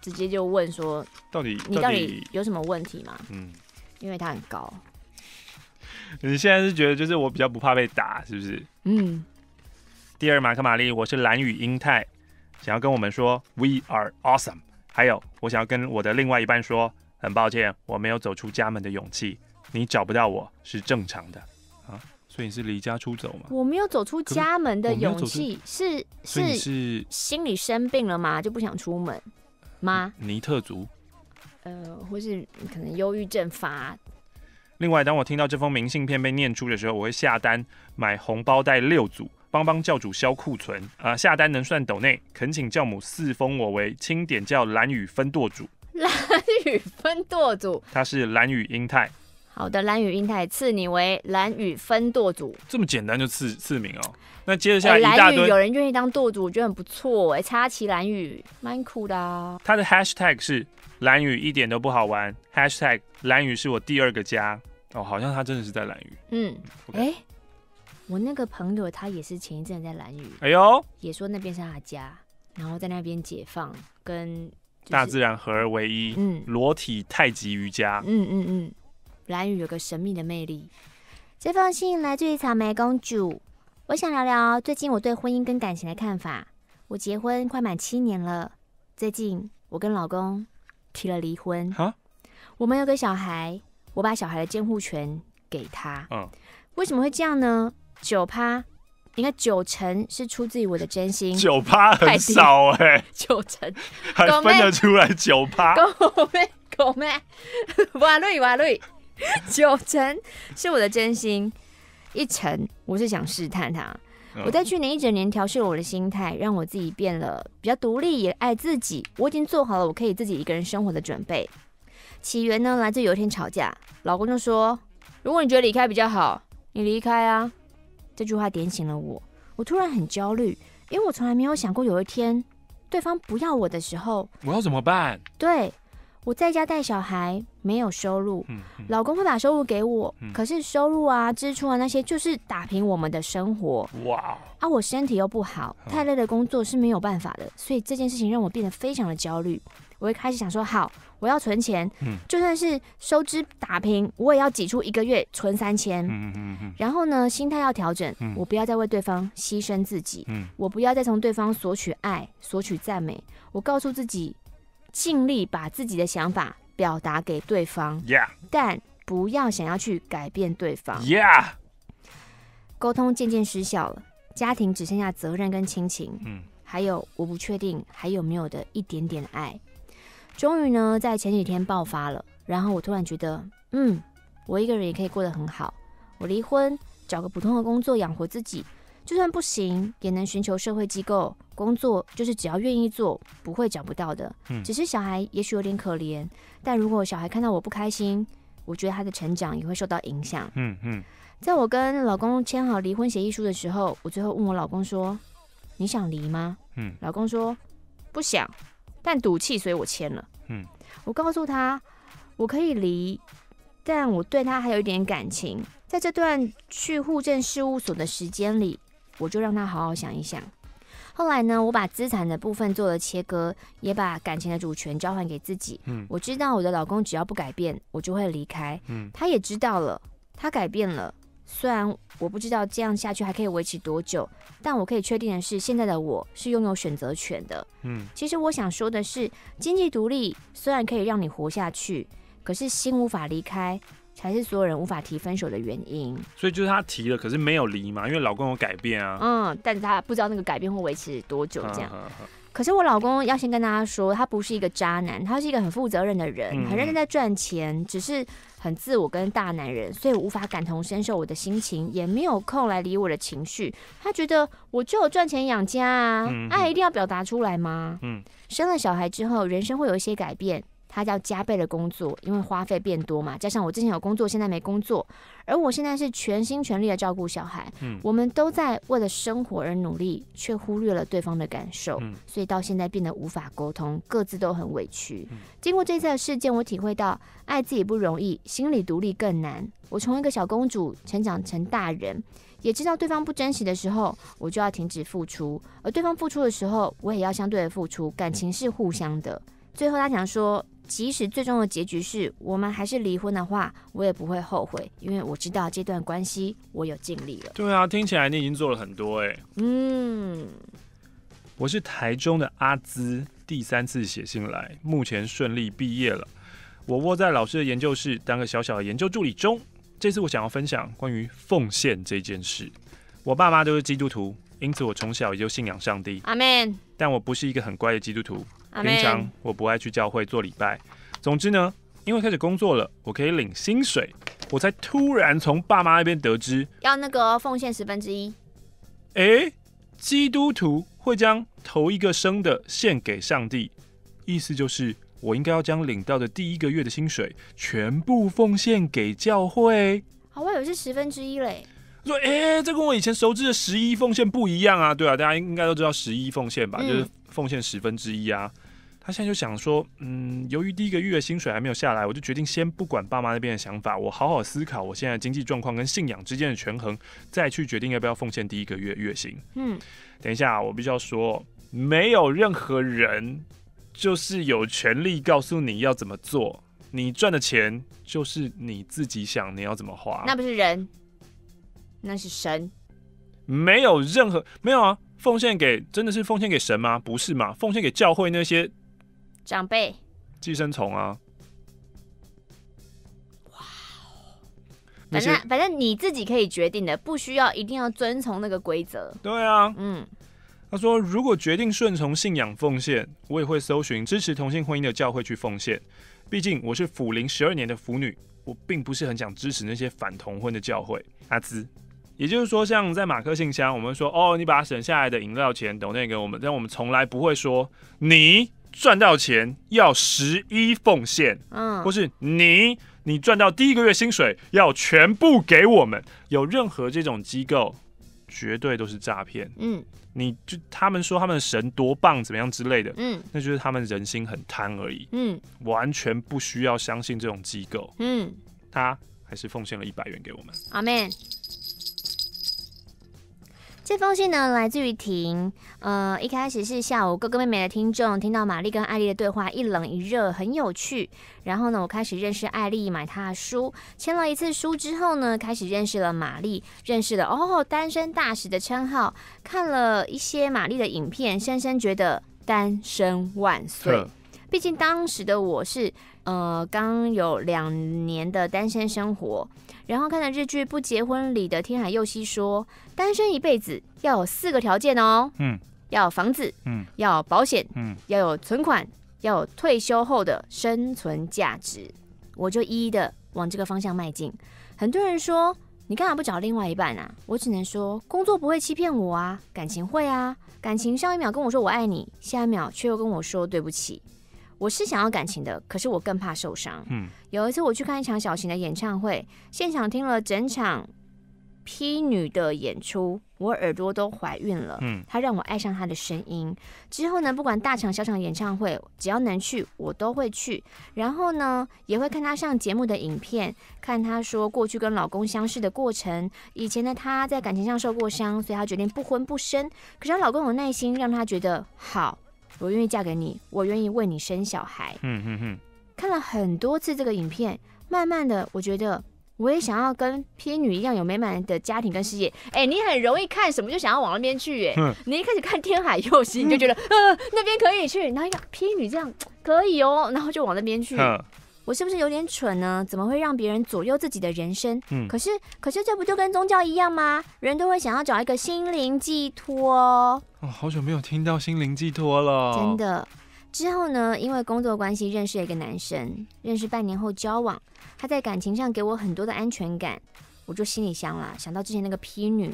直接就问说：到底你到底有什么问题吗？嗯，因为他很高。你现在是觉得就是我比较不怕被打，是不是？嗯。第二，马克·玛丽，我是蓝雨英泰，想要跟我们说，We are awesome。还有，我想要跟我的另外一半说，很抱歉，我没有走出家门的勇气，你找不到我是正常的啊，所以你是离家出走吗？我没有走出家门的勇气，是是是，心里生病了吗？就不想出门吗？尼特族，呃，或是可能忧郁症发。另外，当我听到这封明信片被念出的时候，我会下单买红包袋六组。帮帮教主消库存啊！下单能算斗内，恳请教母赐封我为清点教蓝雨分舵主。蓝雨分舵主，他是蓝雨英泰。好的，蓝雨英泰赐你为蓝雨分舵主。这么简单就赐赐名哦？那接着下来一大堆有人愿意当舵主，我觉得很不错哎。插旗蓝雨蛮酷的。他的 hashtag 是蓝雨一点都不好玩。hashtag 蓝雨是我第二个家。哦，好像他真的是在蓝雨。嗯，哎。我那个朋友，他也是前一阵在蓝屿，哎呦，也说那边是他家，然后在那边解放，跟大自然合而为一，嗯，裸体太极瑜伽，嗯嗯嗯，蓝屿有个神秘的魅力。这封信来自于草莓公主，我想聊聊最近我对婚姻跟感情的看法。我结婚快满七年了，最近我跟老公提了离婚，啊，我们有个小孩，我把小孩的监护权给他，嗯，为什么会这样呢？九趴，应该九成是出自于我的真心。九趴很少哎，九成还分得出来。九趴，狗妹狗妹，哇瑞哇瑞，九成是我的真心，一成我是想试探他。我在去年一整年调试了我的心态，让我自己变了比较独立，也爱自己。我已经做好了我可以自己一个人生活的准备。起源呢，来自有一天吵架，老公就说：“如果你觉得离开比较好，你离开啊。”这句话点醒了我，我突然很焦虑，因为我从来没有想过有一天对方不要我的时候，我要怎么办？对，我在家带小孩，没有收入，老公会把收入给我，可是收入啊、支出啊那些，就是打平我们的生活。哇！啊，我身体又不好，太累的工作是没有办法的，所以这件事情让我变得非常的焦虑。我会开始想说，好，我要存钱，就算是收支打平，我也要挤出一个月存三千。嗯嗯嗯然后呢，心态要调整，我不要再为对方牺牲自己，我不要再从对方索取爱、索取赞美。我告诉自己，尽力把自己的想法表达给对方，但不要想要去改变对方。Yeah，沟通渐渐失效了，家庭只剩下责任跟亲情。嗯，还有我不确定还有没有的一点点爱。终于呢，在前几天爆发了。然后我突然觉得，嗯，我一个人也可以过得很好。我离婚，找个普通的工作养活自己，就算不行，也能寻求社会机构工作。就是只要愿意做，不会找不到的。嗯。只是小孩也许有点可怜，但如果小孩看到我不开心，我觉得他的成长也会受到影响。嗯嗯。在我跟老公签好离婚协议书的时候，我最后问我老公说：“你想离吗？”嗯。老公说：“不想，但赌气，所以我签了。”我告诉他，我可以离，但我对他还有一点感情。在这段去户政事务所的时间里，我就让他好好想一想。后来呢，我把资产的部分做了切割，也把感情的主权交还给自己。嗯，我知道我的老公只要不改变，我就会离开。嗯，他也知道了，他改变了。虽然我不知道这样下去还可以维持多久，但我可以确定的是，现在的我是拥有选择权的。嗯，其实我想说的是，经济独立虽然可以让你活下去，可是心无法离开，才是所有人无法提分手的原因。所以就是他提了，可是没有离嘛，因为老公有改变啊。嗯，但是他不知道那个改变会维持多久这样。可是我老公要先跟大家说，他不是一个渣男，他是一个很负责任的人，很认真在赚钱，只是很自我跟大男人，所以无法感同身受我的心情，也没有空来理我的情绪。他觉得我就有赚钱养家啊，爱一定要表达出来吗？嗯，生了小孩之后，人生会有一些改变。他要加倍的工作，因为花费变多嘛。加上我之前有工作，现在没工作，而我现在是全心全力的照顾小孩。嗯，我们都在为了生活而努力，却忽略了对方的感受，所以到现在变得无法沟通，各自都很委屈。经过这次的事件，我体会到爱自己不容易，心理独立更难。我从一个小公主成长成大人，也知道对方不珍惜的时候，我就要停止付出；而对方付出的时候，我也要相对的付出。感情是互相的。最后，他想说。即使最终的结局是我们还是离婚的话，我也不会后悔，因为我知道这段关系我有尽力了。对啊，听起来你已经做了很多哎。嗯，我是台中的阿兹，第三次写信来，目前顺利毕业了。我窝在老师的研究室当个小小的研究助理中。这次我想要分享关于奉献这件事。我爸妈都是基督徒，因此我从小也就信仰上帝。阿门。但我不是一个很乖的基督徒。平常我不爱去教会做礼拜。总之呢，因为开始工作了，我可以领薪水，我才突然从爸妈那边得知要那个奉献十分之一。哎，基督徒会将头一个生的献给上帝，意思就是我应该要将领到的第一个月的薪水全部奉献给教会。好，我以为是十分之一嘞。说，哎，这跟我以前熟知的十一奉献不一样啊。对啊，大家应该都知道十一奉献吧？就是奉献十分之一啊。他现在就想说，嗯，由于第一个月薪水还没有下来，我就决定先不管爸妈那边的想法，我好好思考我现在经济状况跟信仰之间的权衡，再去决定要不要奉献第一个月月薪。嗯，等一下，我必须要说，没有任何人就是有权利告诉你要怎么做，你赚的钱就是你自己想你要怎么花，那不是人，那是神。没有任何没有啊，奉献给真的是奉献给神吗？不是嘛？奉献给教会那些。长辈，寄生虫啊！哇哦，反正反正你自己可以决定的，不需要一定要遵从那个规则。对啊，嗯，他说如果决定顺从信仰奉献，我也会搜寻支持同性婚姻的教会去奉献。毕竟我是辅灵十二年的腐女，我并不是很想支持那些反同婚的教会。阿兹，也就是说，像在马克信箱，我们说哦，你把省下来的饮料钱等那给我们，但我们从来不会说你。赚到钱要十一奉献，嗯，或是你你赚到第一个月薪水要全部给我们，有任何这种机构，绝对都是诈骗，嗯，你就他们说他们神多棒怎么样之类的，嗯，那就是他们人心很贪而已，嗯，完全不需要相信这种机构，嗯，他还是奉献了一百元给我们，阿妹。这封信呢，来自于婷。呃，一开始是下午哥哥妹妹的听众听到玛丽跟艾丽的对话，一冷一热，很有趣。然后呢，我开始认识艾丽，买她的书，签了一次书之后呢，开始认识了玛丽，认识了哦，单身大使的称号，看了一些玛丽的影片，深深觉得单身万岁。毕竟当时的我是。呃，刚有两年的单身生活，然后看了日剧《不结婚》里的天海佑希说，单身一辈子要有四个条件哦，嗯，要房子，嗯，要保险，嗯，要有存款，要有退休后的生存价值。我就一一的往这个方向迈进。很多人说，你干嘛不找另外一半啊？我只能说，工作不会欺骗我啊，感情会啊，感情上一秒跟我说我爱你，下一秒却又跟我说对不起。我是想要感情的，可是我更怕受伤。嗯，有一次我去看一场小型的演唱会，现场听了整场批女的演出，我耳朵都怀孕了。嗯，她让我爱上她的声音。之后呢，不管大场小场演唱会，只要能去，我都会去。然后呢，也会看她上节目的影片，看她说过去跟老公相识的过程。以前呢，她在感情上受过伤，所以她决定不婚不生。可是她老公有耐心，让她觉得好。我愿意嫁给你，我愿意为你生小孩。嗯看了很多次这个影片，慢慢的，我觉得我也想要跟偏女一样有美满的家庭跟事业。哎，你很容易看什么就想要往那边去。哎，你一开始看《天海佑希》，你就觉得，呃，那边可以去。然后偏女这样可以哦，然后就往那边去。我是不是有点蠢呢？怎么会让别人左右自己的人生？嗯，可是可是这不就跟宗教一样吗？人都会想要找一个心灵寄托。哦，好久没有听到心灵寄托了。真的，之后呢，因为工作关系认识了一个男生，认识半年后交往，他在感情上给我很多的安全感，我就心里想啦，想到之前那个批女，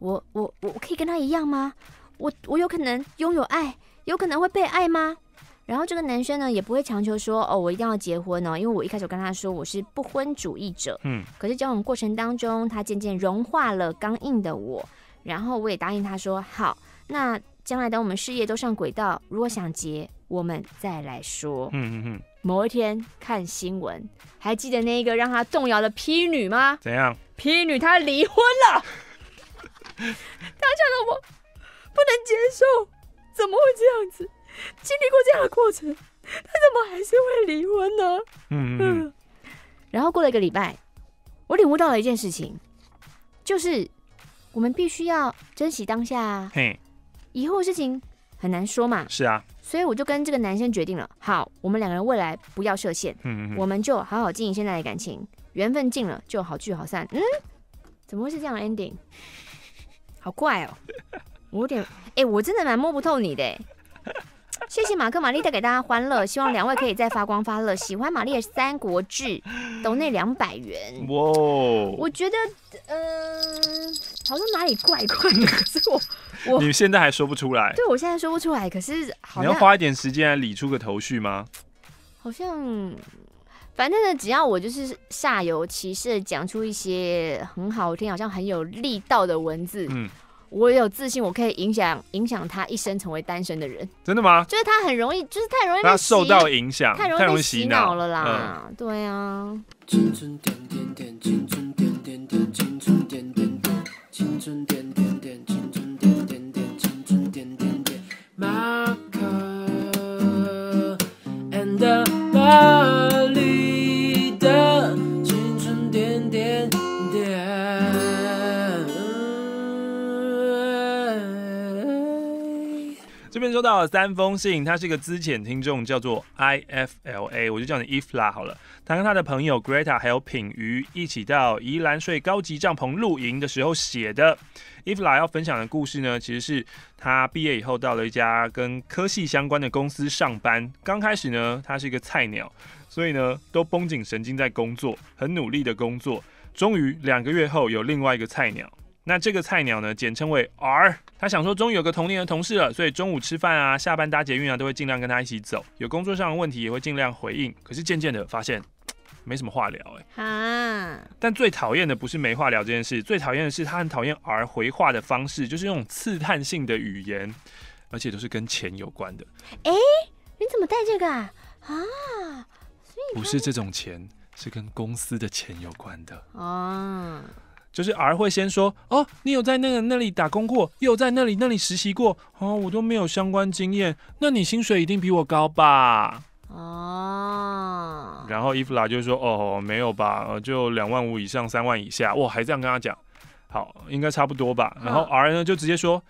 我我我可以跟他一样吗？我我有可能拥有爱，有可能会被爱吗？然后这个男生呢，也不会强求说，哦，我一定要结婚哦，因为我一开始跟他说我是不婚主义者，嗯，可是交往过程当中，他渐渐融化了刚硬的我，然后我也答应他说好。那将来等我们事业都上轨道，如果想结，我们再来说。嗯嗯嗯。某一天看新闻，还记得那个让他动摇的 P 女吗？怎样？P 女她离婚了。当时的我不能接受，怎么会这样子？经历过这样的过程，他怎么还是会离婚呢？嗯嗯。然后过了一个礼拜，我领悟到了一件事情，就是我们必须要珍惜当下。嘿。以后事情很难说嘛，是啊，所以我就跟这个男生决定了，好，我们两个人未来不要设限，嗯嗯嗯，我们就好好经营现在的感情，缘分尽了就好聚好散，嗯，怎么会是这样 ending？好怪哦，我有点，哎，我真的蛮摸不透你的，谢谢马克玛丽带给大家欢乐，希望两位可以再发光发热，喜欢玛丽的《三国志》，懂那两百元，哇，我觉得，嗯，好像哪里怪怪的，可是我。你现在还说不出来，对我现在说不出来，可是你要花一点时间理出个头绪吗？好像，反正呢，只要我就是煞有其事讲出一些很好听、好像很有力道的文字，嗯，我有自信我可以影响影响他一生成为单身的人。真的吗？就是他很容易，就是太容易，他受到影响，太容易洗脑了啦。对啊，青春点点点，青春点点点，青春点点点，青春。这里的青春点点点。这边收到了三封信，它是一个资浅听众，叫做 I F L A，我就叫你 Ifla 好了。他跟他的朋友 Greta 还有品瑜一起到宜兰睡高级帐篷露营的时候写的。伊芙拉要分享的故事呢，其实是他毕业以后到了一家跟科技相关的公司上班。刚开始呢，他是一个菜鸟，所以呢都绷紧神经在工作，很努力的工作。终于两个月后有另外一个菜鸟，那这个菜鸟呢，简称为 R，他想说终于有个同年的同事了，所以中午吃饭啊、下班搭捷运啊，都会尽量跟他一起走。有工作上的问题也会尽量回应。可是渐渐的发现。没什么话聊哎，啊！但最讨厌的不是没话聊这件事，最讨厌的是他很讨厌 R 回话的方式，就是用刺探性的语言，而且都是跟钱有关的。哎，你怎么带这个啊？啊，所以不是这种钱，是跟公司的钱有关的。哦，就是 R 会先说哦，你有在那个那里打工过，又在那里那里实习过，哦，我都没有相关经验，那你薪水一定比我高吧？哦，然后伊芙拉就说：“哦，没有吧，就两万五以上，三万以下。”我还这样跟他讲，好，应该差不多吧。然后 R 呢就直接说：“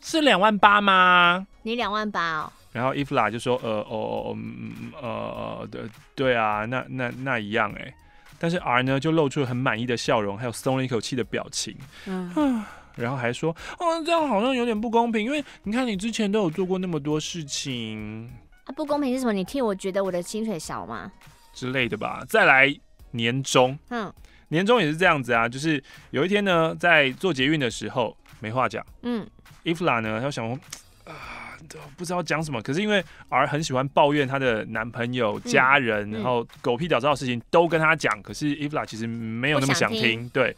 是两万八吗？”你两万八哦。然后伊芙拉就说：“呃，哦，嗯，呃，呃，对，对啊，那、那、那一样哎。”但是 R 呢就露出了很满意的笑容，还有松了一口气的表情。嗯，然后还说：“哦，这样好像有点不公平，因为你看你之前都有做过那么多事情。”啊，不公平是什么？你替我觉得我的薪水少吗？之类的吧。再来年终，嗯，年终也是这样子啊，就是有一天呢，在做捷运的时候，没话讲，嗯。伊芙拉呢，她想，啊，不知道讲什么。可是因为 R 很喜欢抱怨她的男朋友、家人，然后狗屁倒灶的事情都跟她讲。可是伊芙拉其实没有那么想听。对，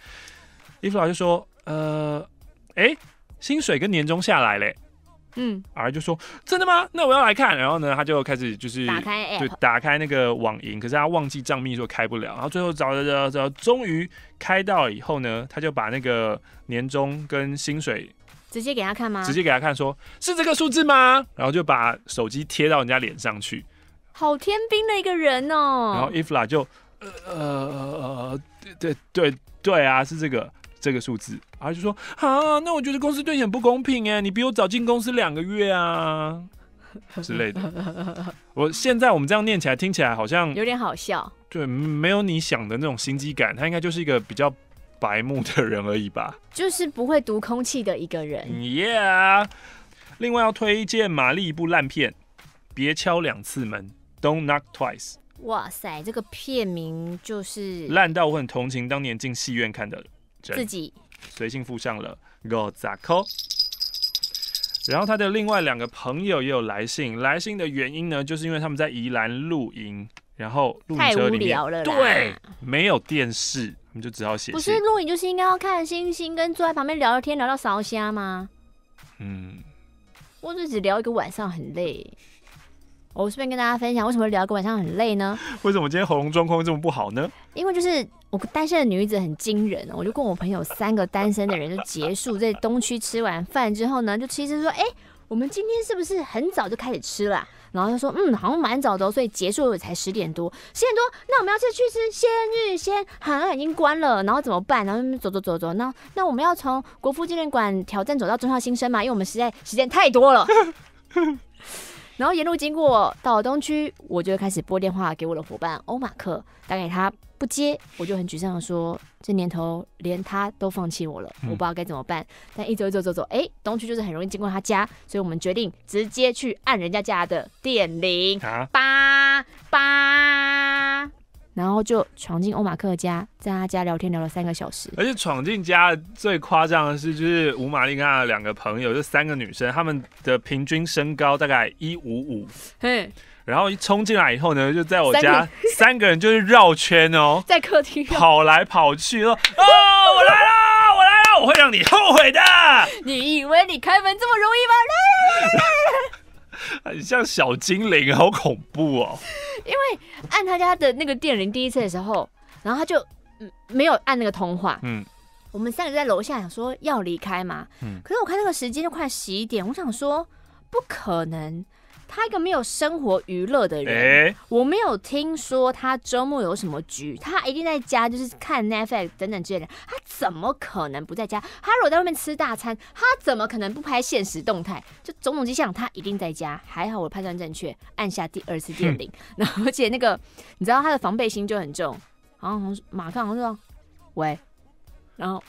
伊芙拉就说，呃，哎，薪水跟年终下来嘞。嗯，r 就说：“真的吗？那我要来看。”然后呢，他就开始就是打开对打开那个网银，可是他忘记账密说开不了。然后最后找找找，终于开到以后呢，他就把那个年终跟薪水直接给他看吗？直接给他看，说是这个数字吗？然后就把手机贴到人家脸上去，好天兵的一个人哦。然后伊芙 a 就呃呃呃对对对对啊，是这个。这个数字，他就说啊，那我觉得公司对你很不公平哎，你比我早进公司两个月啊 之类的。我现在我们这样念起来，听起来好像有点好笑。对，没有你想的那种心机感，他应该就是一个比较白目的人而已吧，就是不会读空气的一个人。Yeah。另外要推荐玛丽一部烂片，《别敲两次门》（Don't Knock Twice）。哇塞，这个片名就是烂到我很同情当年进戏院看的人。自己随性附上了。g o z a k o 然后他的另外两个朋友也有来信。来信的原因呢，就是因为他们在宜兰露营，然后露营车里面对没有电视，我们就只好写。不是露营就是应该要看星星，跟坐在旁边聊聊天，聊到烧香吗？嗯，我者只聊一个晚上很累。我顺便跟大家分享，为什么聊个晚上很累呢？为什么今天喉咙状况这么不好呢？因为就是我单身的女子很惊人，我就跟我朋友三个单身的人就结束在东区吃完饭之后呢，就其实说，哎，我们今天是不是很早就开始吃了？然后他说，嗯，好像蛮早的，所以结束才十点多，十点多，那我们要是去吃鲜日仙，好像已经关了，然后怎么办？然后走走走走，那那我们要从国父纪念馆挑战走到中校新生嘛？因为我们实在时间太多了。然后沿路经过到东区，我就开始拨电话给我的伙伴欧马克，打给他不接，我就很沮丧的说：这年头连他都放弃我了，我不知道该怎么办。但一走走走走，哎，东区就是很容易经过他家，所以我们决定直接去按人家家的电铃，八八。然后就闯进欧马克家，在他家聊天聊了三个小时。而且闯进家最夸张的是，就是吴玛丽跟她的两个朋友，就三个女生，她们的平均身高大概一五五。嘿。然后一冲进来以后呢，就在我家三个人就是绕圈哦，在客厅跑来跑去，说：“我来了，我来了，我会让你后悔的。你以为你开门这么容易吗？来来来。” 很像小精灵，好恐怖哦！因为按他家的那个电铃第一次的时候，然后他就嗯没有按那个通话，嗯，我们三个在楼下想说要离开嘛，嗯，可是我看那个时间就快十一点，我想说不可能。他一个没有生活娱乐的人，我没有听说他周末有什么局，他一定在家就是看 Netflix 等等之类的。他怎么可能不在家？他如果在外面吃大餐，他怎么可能不拍现实动态？就种种迹象，他一定在家。还好我判断正确，按下第二次电铃。然后且那个你知道他的防备心就很重，然后马克好像说：“喂。”然后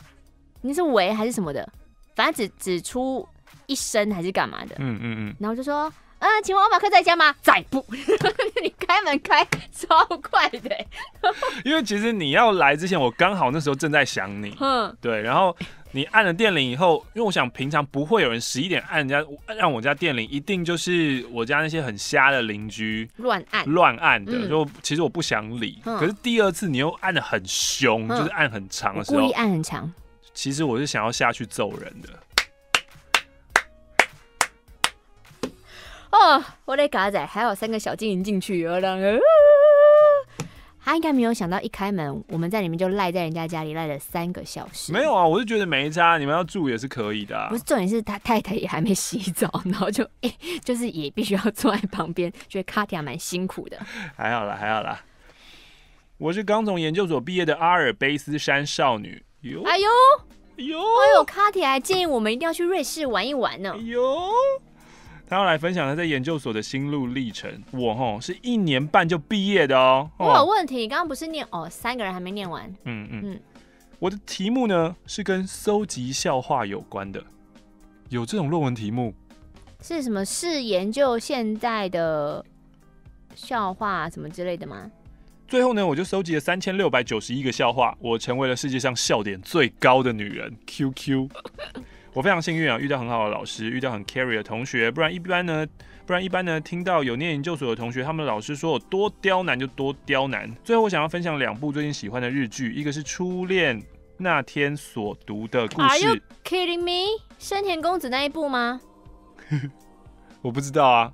你是喂还是什么的？反正只只出一声还是干嘛的？嗯嗯嗯。然后就说。嗯，请问马克在家吗？在不？你开门开超快的，因为其实你要来之前，我刚好那时候正在想你。嗯，对。然后你按了电铃以后，因为我想平常不会有人十一点按人家让我家电铃，一定就是我家那些很瞎的邻居乱按乱按的。就其实我不想理，可是第二次你又按的很凶，就是按很长的时候，故意按很长。其实我是想要下去揍人的。哦，我的嘎仔还有三个小精灵进去，两个。他应该没有想到，一开门我们在里面就赖在人家家里赖了三个小时。没有啊，我是觉得没差，你们要住也是可以的。不是重点是他太太也还没洗澡，然后就哎，就是也必须要坐在旁边，觉得卡蒂亚蛮辛苦的。还好啦，还好啦。我是刚从研究所毕业的阿尔卑斯山少女。哎呦，哎呦，哎呦，卡蒂娅建议我们一定要去瑞士玩一玩呢。哎呦。他要来分享他在研究所的心路历程。我吼是一年半就毕业的哦。我有问题，刚刚不是念哦，三个人还没念完。嗯嗯嗯。我的题目呢是跟搜集笑话有关的，有这种论文题目？是什么？是研究现在的笑话什么之类的吗？最后呢，我就收集了三千六百九十一个笑话，我成为了世界上笑点最高的女人。Q Q。我非常幸运啊，遇到很好的老师，遇到很 carry 的同学，不然一般呢，不然一般呢，听到有念研究所的同学，他们的老师说多刁难就多刁难。最后，我想要分享两部最近喜欢的日剧，一个是《初恋那天所读的故事》，Are you kidding me？生田公子那一部吗？我不知道啊。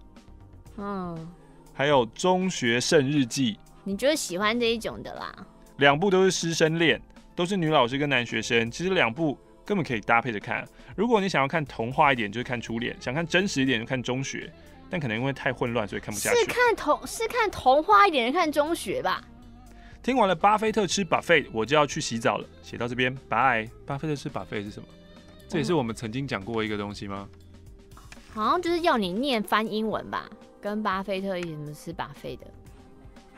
嗯。还有《中学圣日记》，你就喜欢这一种的啦。两部都是师生恋，都是女老师跟男学生，其实两部根本可以搭配着看。如果你想要看童话一点，就是看初恋；想看真实一点，就看中学。但可能因为太混乱，所以看不下去。是看童，是看童话一点，看中学吧。听完了巴菲特吃把菲，我就要去洗澡了。写到这边，拜。巴菲特吃把菲是什么？这也是我们曾经讲过一个东西吗？好像就是要你念翻英文吧，跟巴菲特一起吃把菲的。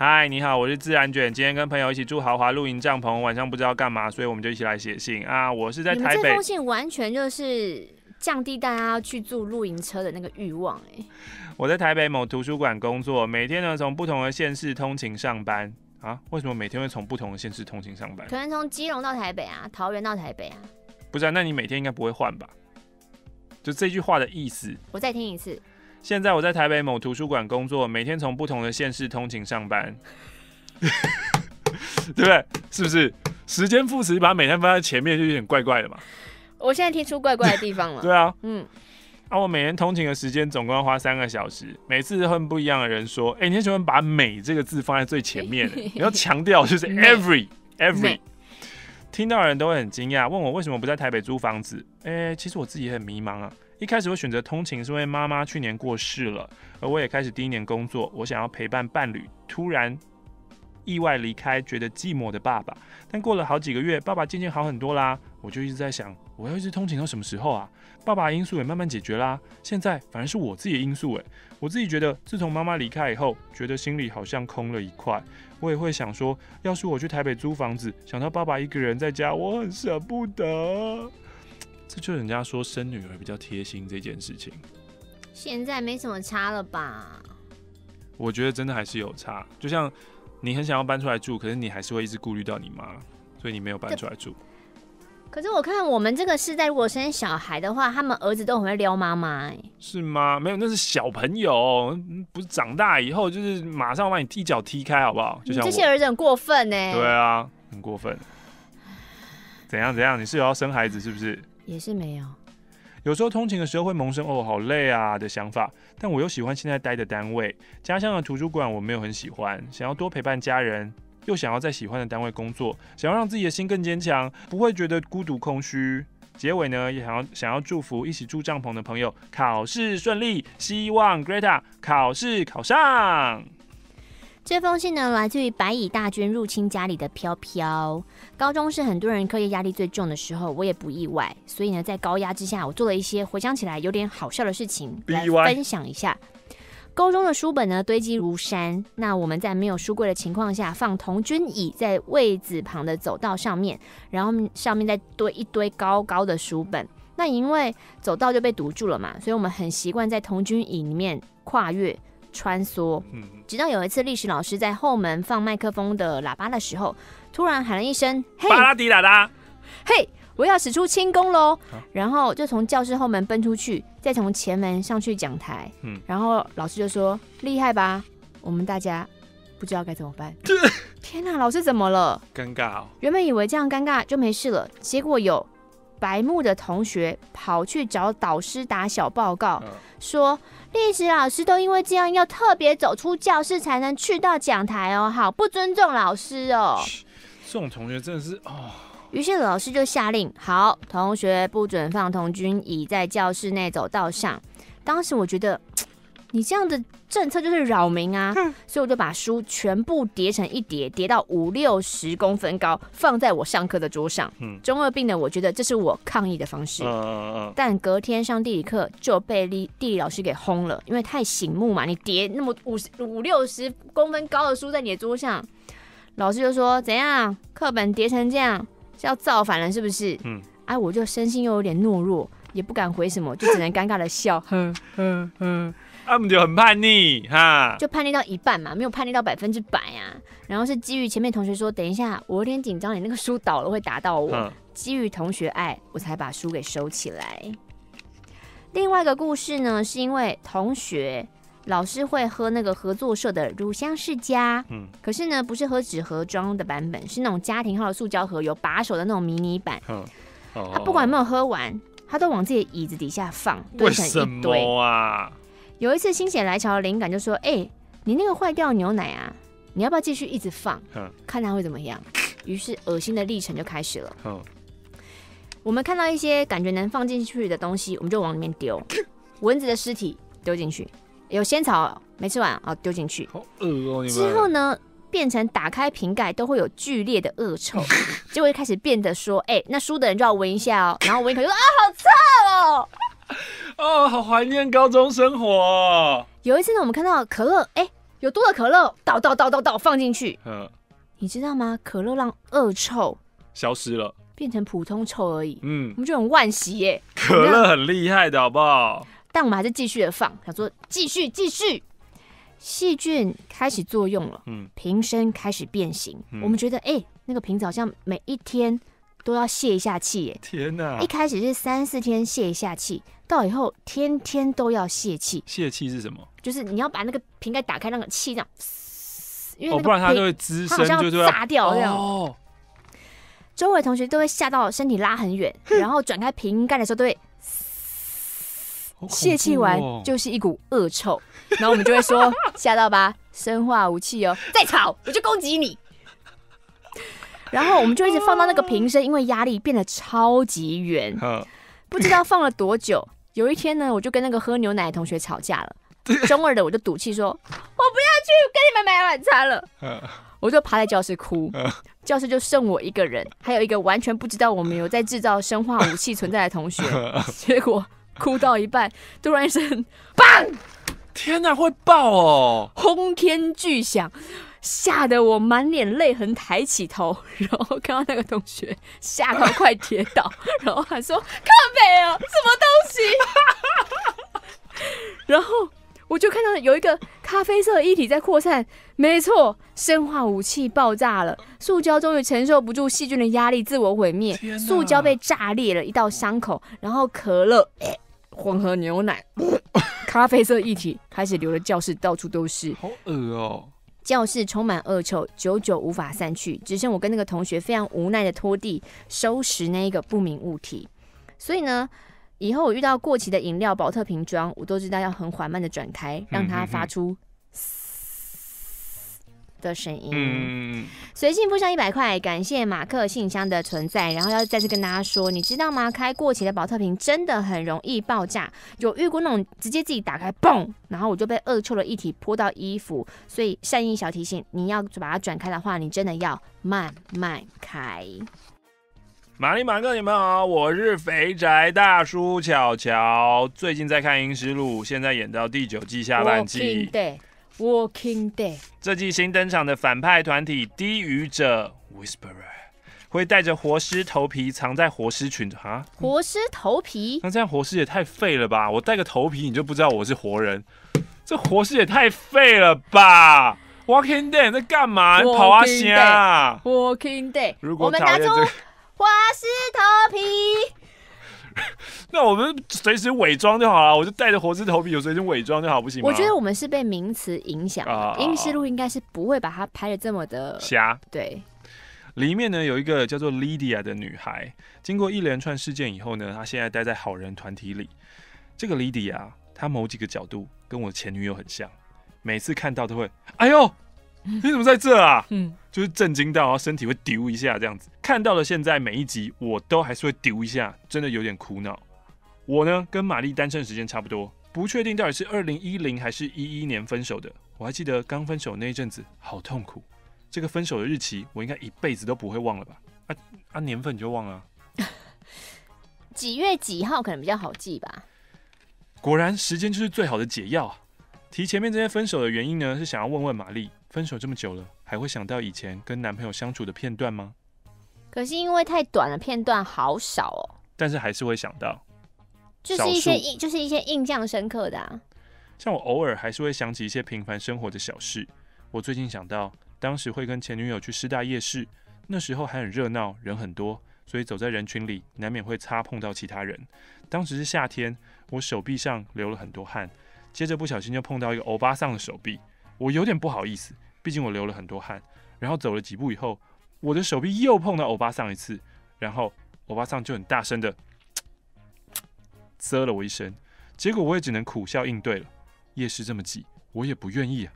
嗨，你好，我是自然卷。今天跟朋友一起住豪华露营帐篷，晚上不知道干嘛，所以我们就一起来写信啊。我是在台北。这封信完全就是降低大家去住露营车的那个欲望哎。我在台北某图书馆工作，每天呢从不同的县市通勤上班啊。为什么每天会从不同的县市通勤上班？可能从基隆到台北啊，桃园到台北啊。不是、啊，那你每天应该不会换吧？就这句话的意思。我再听一次。现在我在台北某图书馆工作，每天从不同的县市通勤上班，对不对？是不是？时间副词把每天放在前面就有点怪怪的嘛。我现在听出怪怪的地方了。对啊，嗯，啊，我每天通勤的时间总共要花三个小时，每次会不一样的人说，哎，你喜欢把“美”这个字放在最前面，你要强调就是 every every，听到的人都会很惊讶，问我为什么不在台北租房子？哎，其实我自己也很迷茫啊。一开始我选择通勤，是因为妈妈去年过世了，而我也开始第一年工作，我想要陪伴伴侣。突然意外离开，觉得寂寞的爸爸。但过了好几个月，爸爸渐渐好很多啦，我就一直在想，我要一直通勤到什么时候啊？爸爸因素也慢慢解决啦，现在反而是我自己的因素诶。我自己觉得自从妈妈离开以后，觉得心里好像空了一块。我也会想说，要是我去台北租房子，想到爸爸一个人在家，我很舍不得。这就是人家说生女儿比较贴心这件事情。现在没什么差了吧？我觉得真的还是有差。就像你很想要搬出来住，可是你还是会一直顾虑到你妈，所以你没有搬出来住。可是我看我们这个世代，如果生小孩的话，他们儿子都很会撩妈妈。是吗？没有，那是小朋友，不是长大以后就是马上把你踢脚踢开，好不好？就像这些儿子很过分呢。对啊，很过分。怎样怎样？你是有要生孩子是不是？也是没有，有时候通勤的时候会萌生“哦，好累啊”的想法，但我又喜欢现在待的单位。家乡的图书馆我没有很喜欢，想要多陪伴家人，又想要在喜欢的单位工作，想要让自己的心更坚强，不会觉得孤独空虚。结尾呢，也想要想要祝福一起住帐篷的朋友考试顺利，希望 Greta 考试考上。这封信呢，来自于白蚁大军入侵家里的飘飘。高中是很多人课业压力最重的时候，我也不意外。所以呢，在高压之下，我做了一些回想起来有点好笑的事情来分享一下。高中的书本呢堆积如山，那我们在没有书柜的情况下，放同军椅在位子旁的走道上面，然后上面再堆一堆高高的书本。那因为走道就被堵住了嘛，所以我们很习惯在同军椅里面跨越。穿梭，直到有一次历史老师在后门放麦克风的喇叭的时候，突然喊了一声：“巴拉迪拉拉，嘿，我要使出轻功喽！”然后就从教室后门奔出去，再从前门上去讲台。嗯，然后老师就说：“厉害吧？”我们大家不知道该怎么办。天哪，老师怎么了？尴尬哦。原本以为这样尴尬就没事了，结果有。白木的同学跑去找导师打小报告，说历史老师都因为这样要特别走出教室才能去到讲台哦，好不尊重老师哦。这种同学真的是哦。于是老师就下令：好，同学不准放童军椅在教室内走道上。当时我觉得。你这样的政策就是扰民啊，所以我就把书全部叠成一叠，叠到五六十公分高，放在我上课的桌上。中二病的，我觉得这是我抗议的方式。但隔天上地理课就被地地理老师给轰了，因为太醒目嘛。你叠那么五十五六十公分高的书在你的桌上，老师就说：怎样？课本叠成这样是要造反了是不是？哎，我就身心又有点懦弱，也不敢回什么，就只能尴尬的笑。嗯嗯嗯。他们就很叛逆，哈，就叛逆到一半嘛，没有叛逆到百分之百啊。然后是基于前面同学说，等一下我有点紧张，你那个书倒了会打到我。基于同学爱，我才把书给收起来。另外一个故事呢，是因为同学老师会喝那个合作社的乳香世家，嗯，可是呢不是喝纸盒装的版本，是那种家庭号塑胶盒有把手的那种迷你版。嗯，他不管有没有喝完，他都往自己椅子底下放，堆成一堆啊。有一次心血来潮的灵感，就说：“哎，你那个坏掉牛奶啊，你要不要继续一直放，看它会怎么样？”于是恶心的历程就开始了。我们看到一些感觉能放进去的东西，我们就往里面丢。蚊子的尸体丢进去，有仙草没吃完啊丢进去。之后呢，变成打开瓶盖都会有剧烈的恶臭，结 果就开始变得说：“哎，那输的人就要闻一下哦。”然后闻一口就说：“啊，好臭哦！” 哦，好怀念高中生活。有一次呢，我们看到可乐，哎，有多的可乐倒倒倒倒倒放进去。嗯，你知道吗？可乐让恶臭消失了，变成普通臭而已。嗯，我们就很惋惜耶。可乐很厉害的，好不好？但我们还是继续的放，想说继续继续，细菌开始作用了。嗯，瓶身开始变形。我们觉得，哎，那个瓶子好像每一天。都要泄一下气，耶！天哪！一开始是三四天泄一下气，到以后天天都要泄气。泄气是什么？就是你要把那个瓶盖打开，那个气这样，因为不然它就会滋生，就炸掉这样。周围同学都会吓到，身体拉很远，然后转开瓶盖的时候都会，泄气完就是一股恶臭，然后我们就会说 吓到吧，生化武器哦，再吵我就攻击你。然后我们就一直放到那个瓶身，因为压力变得超级圆。不知道放了多久。有一天呢，我就跟那个喝牛奶同学吵架了。中二的我就赌气说：“我不要去跟你们买晚餐了。”我就趴在教室哭。教室就剩我一个人，还有一个完全不知道我们有在制造生化武器存在的同学。结果哭到一半，突然一声棒！天哪，会爆哦！轰天巨响。吓得我满脸泪痕，抬起头，然后看到那个同学吓到快跌倒，然后喊说：“看，啡啊，什么东西？” 然后我就看到有一个咖啡色的液体在扩散。没错，生化武器爆炸了，塑胶终于承受不住细菌的压力，自我毁灭，塑胶被炸裂了一道伤口，然后可乐、混 合牛奶、咖啡色液体开始流的教室到处都是，好恶哦。教室充满恶臭，久久无法散去，只剩我跟那个同学非常无奈的拖地收拾那一个不明物体。所以呢，以后我遇到过期的饮料保特瓶装，我都知道要很缓慢的转开，让它发出。的声音，嗯随信附上一百块，感谢马克信箱的存在。然后要再次跟大家说，你知道吗？开过期的保特瓶真的很容易爆炸，有遇过那种直接自己打开，嘣，然后我就被恶臭的液体泼到衣服。所以善意小提醒，你要把它转开的话，你真的要慢慢开。玛丽马克，你们好，我是肥宅大叔巧乔。最近在看《英诗录》，现在演到第九季下半季。对。Walking Dead 这季新登场的反派团体低语者 （Whisperer） 会带着活尸头皮藏在活尸群中啊！活尸头皮？那这样活尸也太废了吧！我戴个头皮你就不知道我是活人，这活尸也太废了吧！Walking Dead 在干嘛？你跑啊先啊！Walking Dead，我们拿出活尸头皮。那我们随时伪装就好了，我就戴着猴子头皮，有随时伪装就好，不行吗？我觉得我们是被名词影响，英斯路应该是不会把它拍的这么的瞎。对，里面呢有一个叫做 Lydia 的女孩，经过一连串事件以后呢，她现在待在好人团体里。这个 Lydia，她某几个角度跟我前女友很像，每次看到都会，哎呦，你怎么在这啊？嗯。就是震惊到，然后身体会丢一下这样子。看到了现在每一集，我都还是会丢一下，真的有点苦恼。我呢，跟玛丽单身时间差不多，不确定到底是二零一零还是一一年分手的。我还记得刚分手那一阵子，好痛苦。这个分手的日期，我应该一辈子都不会忘了吧？啊啊，年份你就忘了？几月几号可能比较好记吧。果然，时间就是最好的解药啊。提前面这些分手的原因呢，是想要问问玛丽，分手这么久了。还会想到以前跟男朋友相处的片段吗？可是因为太短了，片段好少哦。但是还是会想到，就是一些印，就是一些印象深刻的啊。像我偶尔还是会想起一些平凡生活的小事。我最近想到，当时会跟前女友去师大夜市，那时候还很热闹，人很多，所以走在人群里难免会擦碰到其他人。当时是夏天，我手臂上流了很多汗，接着不小心就碰到一个欧巴桑的手臂，我有点不好意思。毕竟我流了很多汗，然后走了几步以后，我的手臂又碰到欧巴桑一次，然后欧巴桑就很大声的啧了我一声，结果我也只能苦笑应对了。夜市这么挤，我也不愿意啊。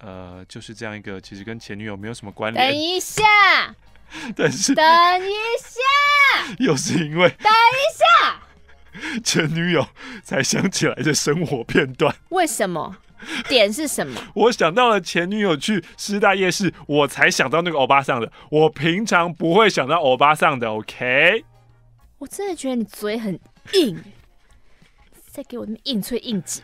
呃，就是这样一个，其实跟前女友没有什么关联。等一下，但是，等一下，又是因为，等一下。前女友才想起来的生活片段，为什么？点是什么？我想到了前女友去师大夜市，我才想到那个欧巴上的。我平常不会想到欧巴上的，OK？我真的觉得你嘴很硬，在 给我那么硬吹硬挤。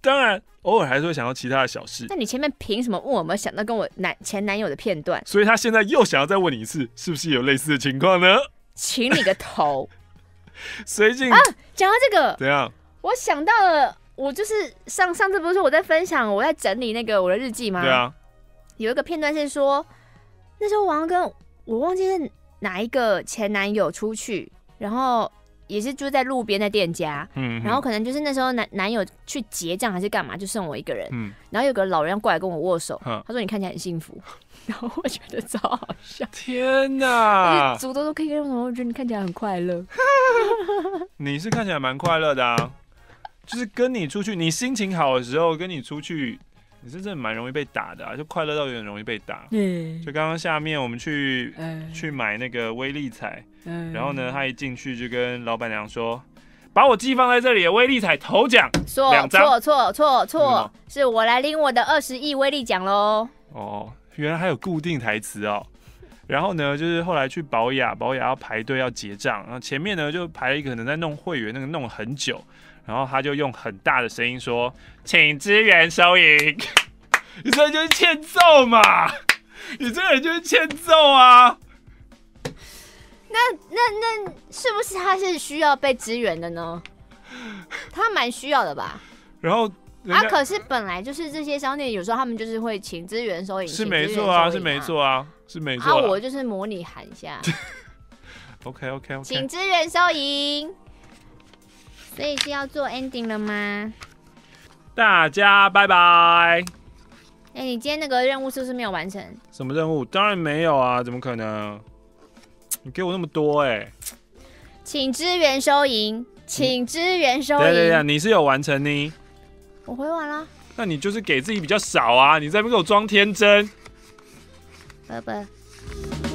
当然，偶尔还是会想到其他的小事。那你前面凭什么问我有没有想到跟我男前男友的片段？所以他现在又想要再问你一次，是不是有类似的情况呢？请你个头！最 近啊，讲到这个，怎样？我想到了，我就是上上次不是我在分享，我在整理那个我的日记吗？对啊。有一个片段是说，那时候王跟，我忘记是哪一个前男友出去，然后也是住在路边的店家，嗯。然后可能就是那时候男男友去结账还是干嘛，就剩我一个人，嗯。然后有个老人过来跟我握手，他说你看起来很幸福，然后我觉得超好笑。天哪！主动都可以跟我说，我觉得你看起来很快乐。你是看起来蛮快乐的啊，就是跟你出去，你心情好的时候跟你出去，你是真的蛮容易被打的啊，就快乐到有点容易被打。嗯。就刚刚下面我们去去买那个威力彩，然后呢，他一进去就跟老板娘说：“把我寄放在这里，威力彩头奖，错，错，错，错，错，是我来拎我的二十亿威力奖喽。”哦，原来还有固定台词哦。然后呢，就是后来去保养，保养要排队要结账，然后前面呢就排一个可能在弄会员那个弄很久，然后他就用很大的声音说：“请支援收银。”你这人就是欠揍嘛！你这个人就是欠揍啊！那那那是不是他是需要被支援的呢？他蛮需要的吧？然后他可是本来就是这些商店有时候他们就是会请支援收银，是没错啊，是没错啊。啊，我就是模拟喊一下。OK OK OK。请支援收银。所以是要做 ending 了吗？大家拜拜。哎，你今天那个任务是不是没有完成？什么任务？当然没有啊，怎么可能？你给我那么多哎！请支援收银，请支援收银。对对对，你是有完成呢。我回完了。那你就是给自己比较少啊，你在那边给我装天真。拜拜。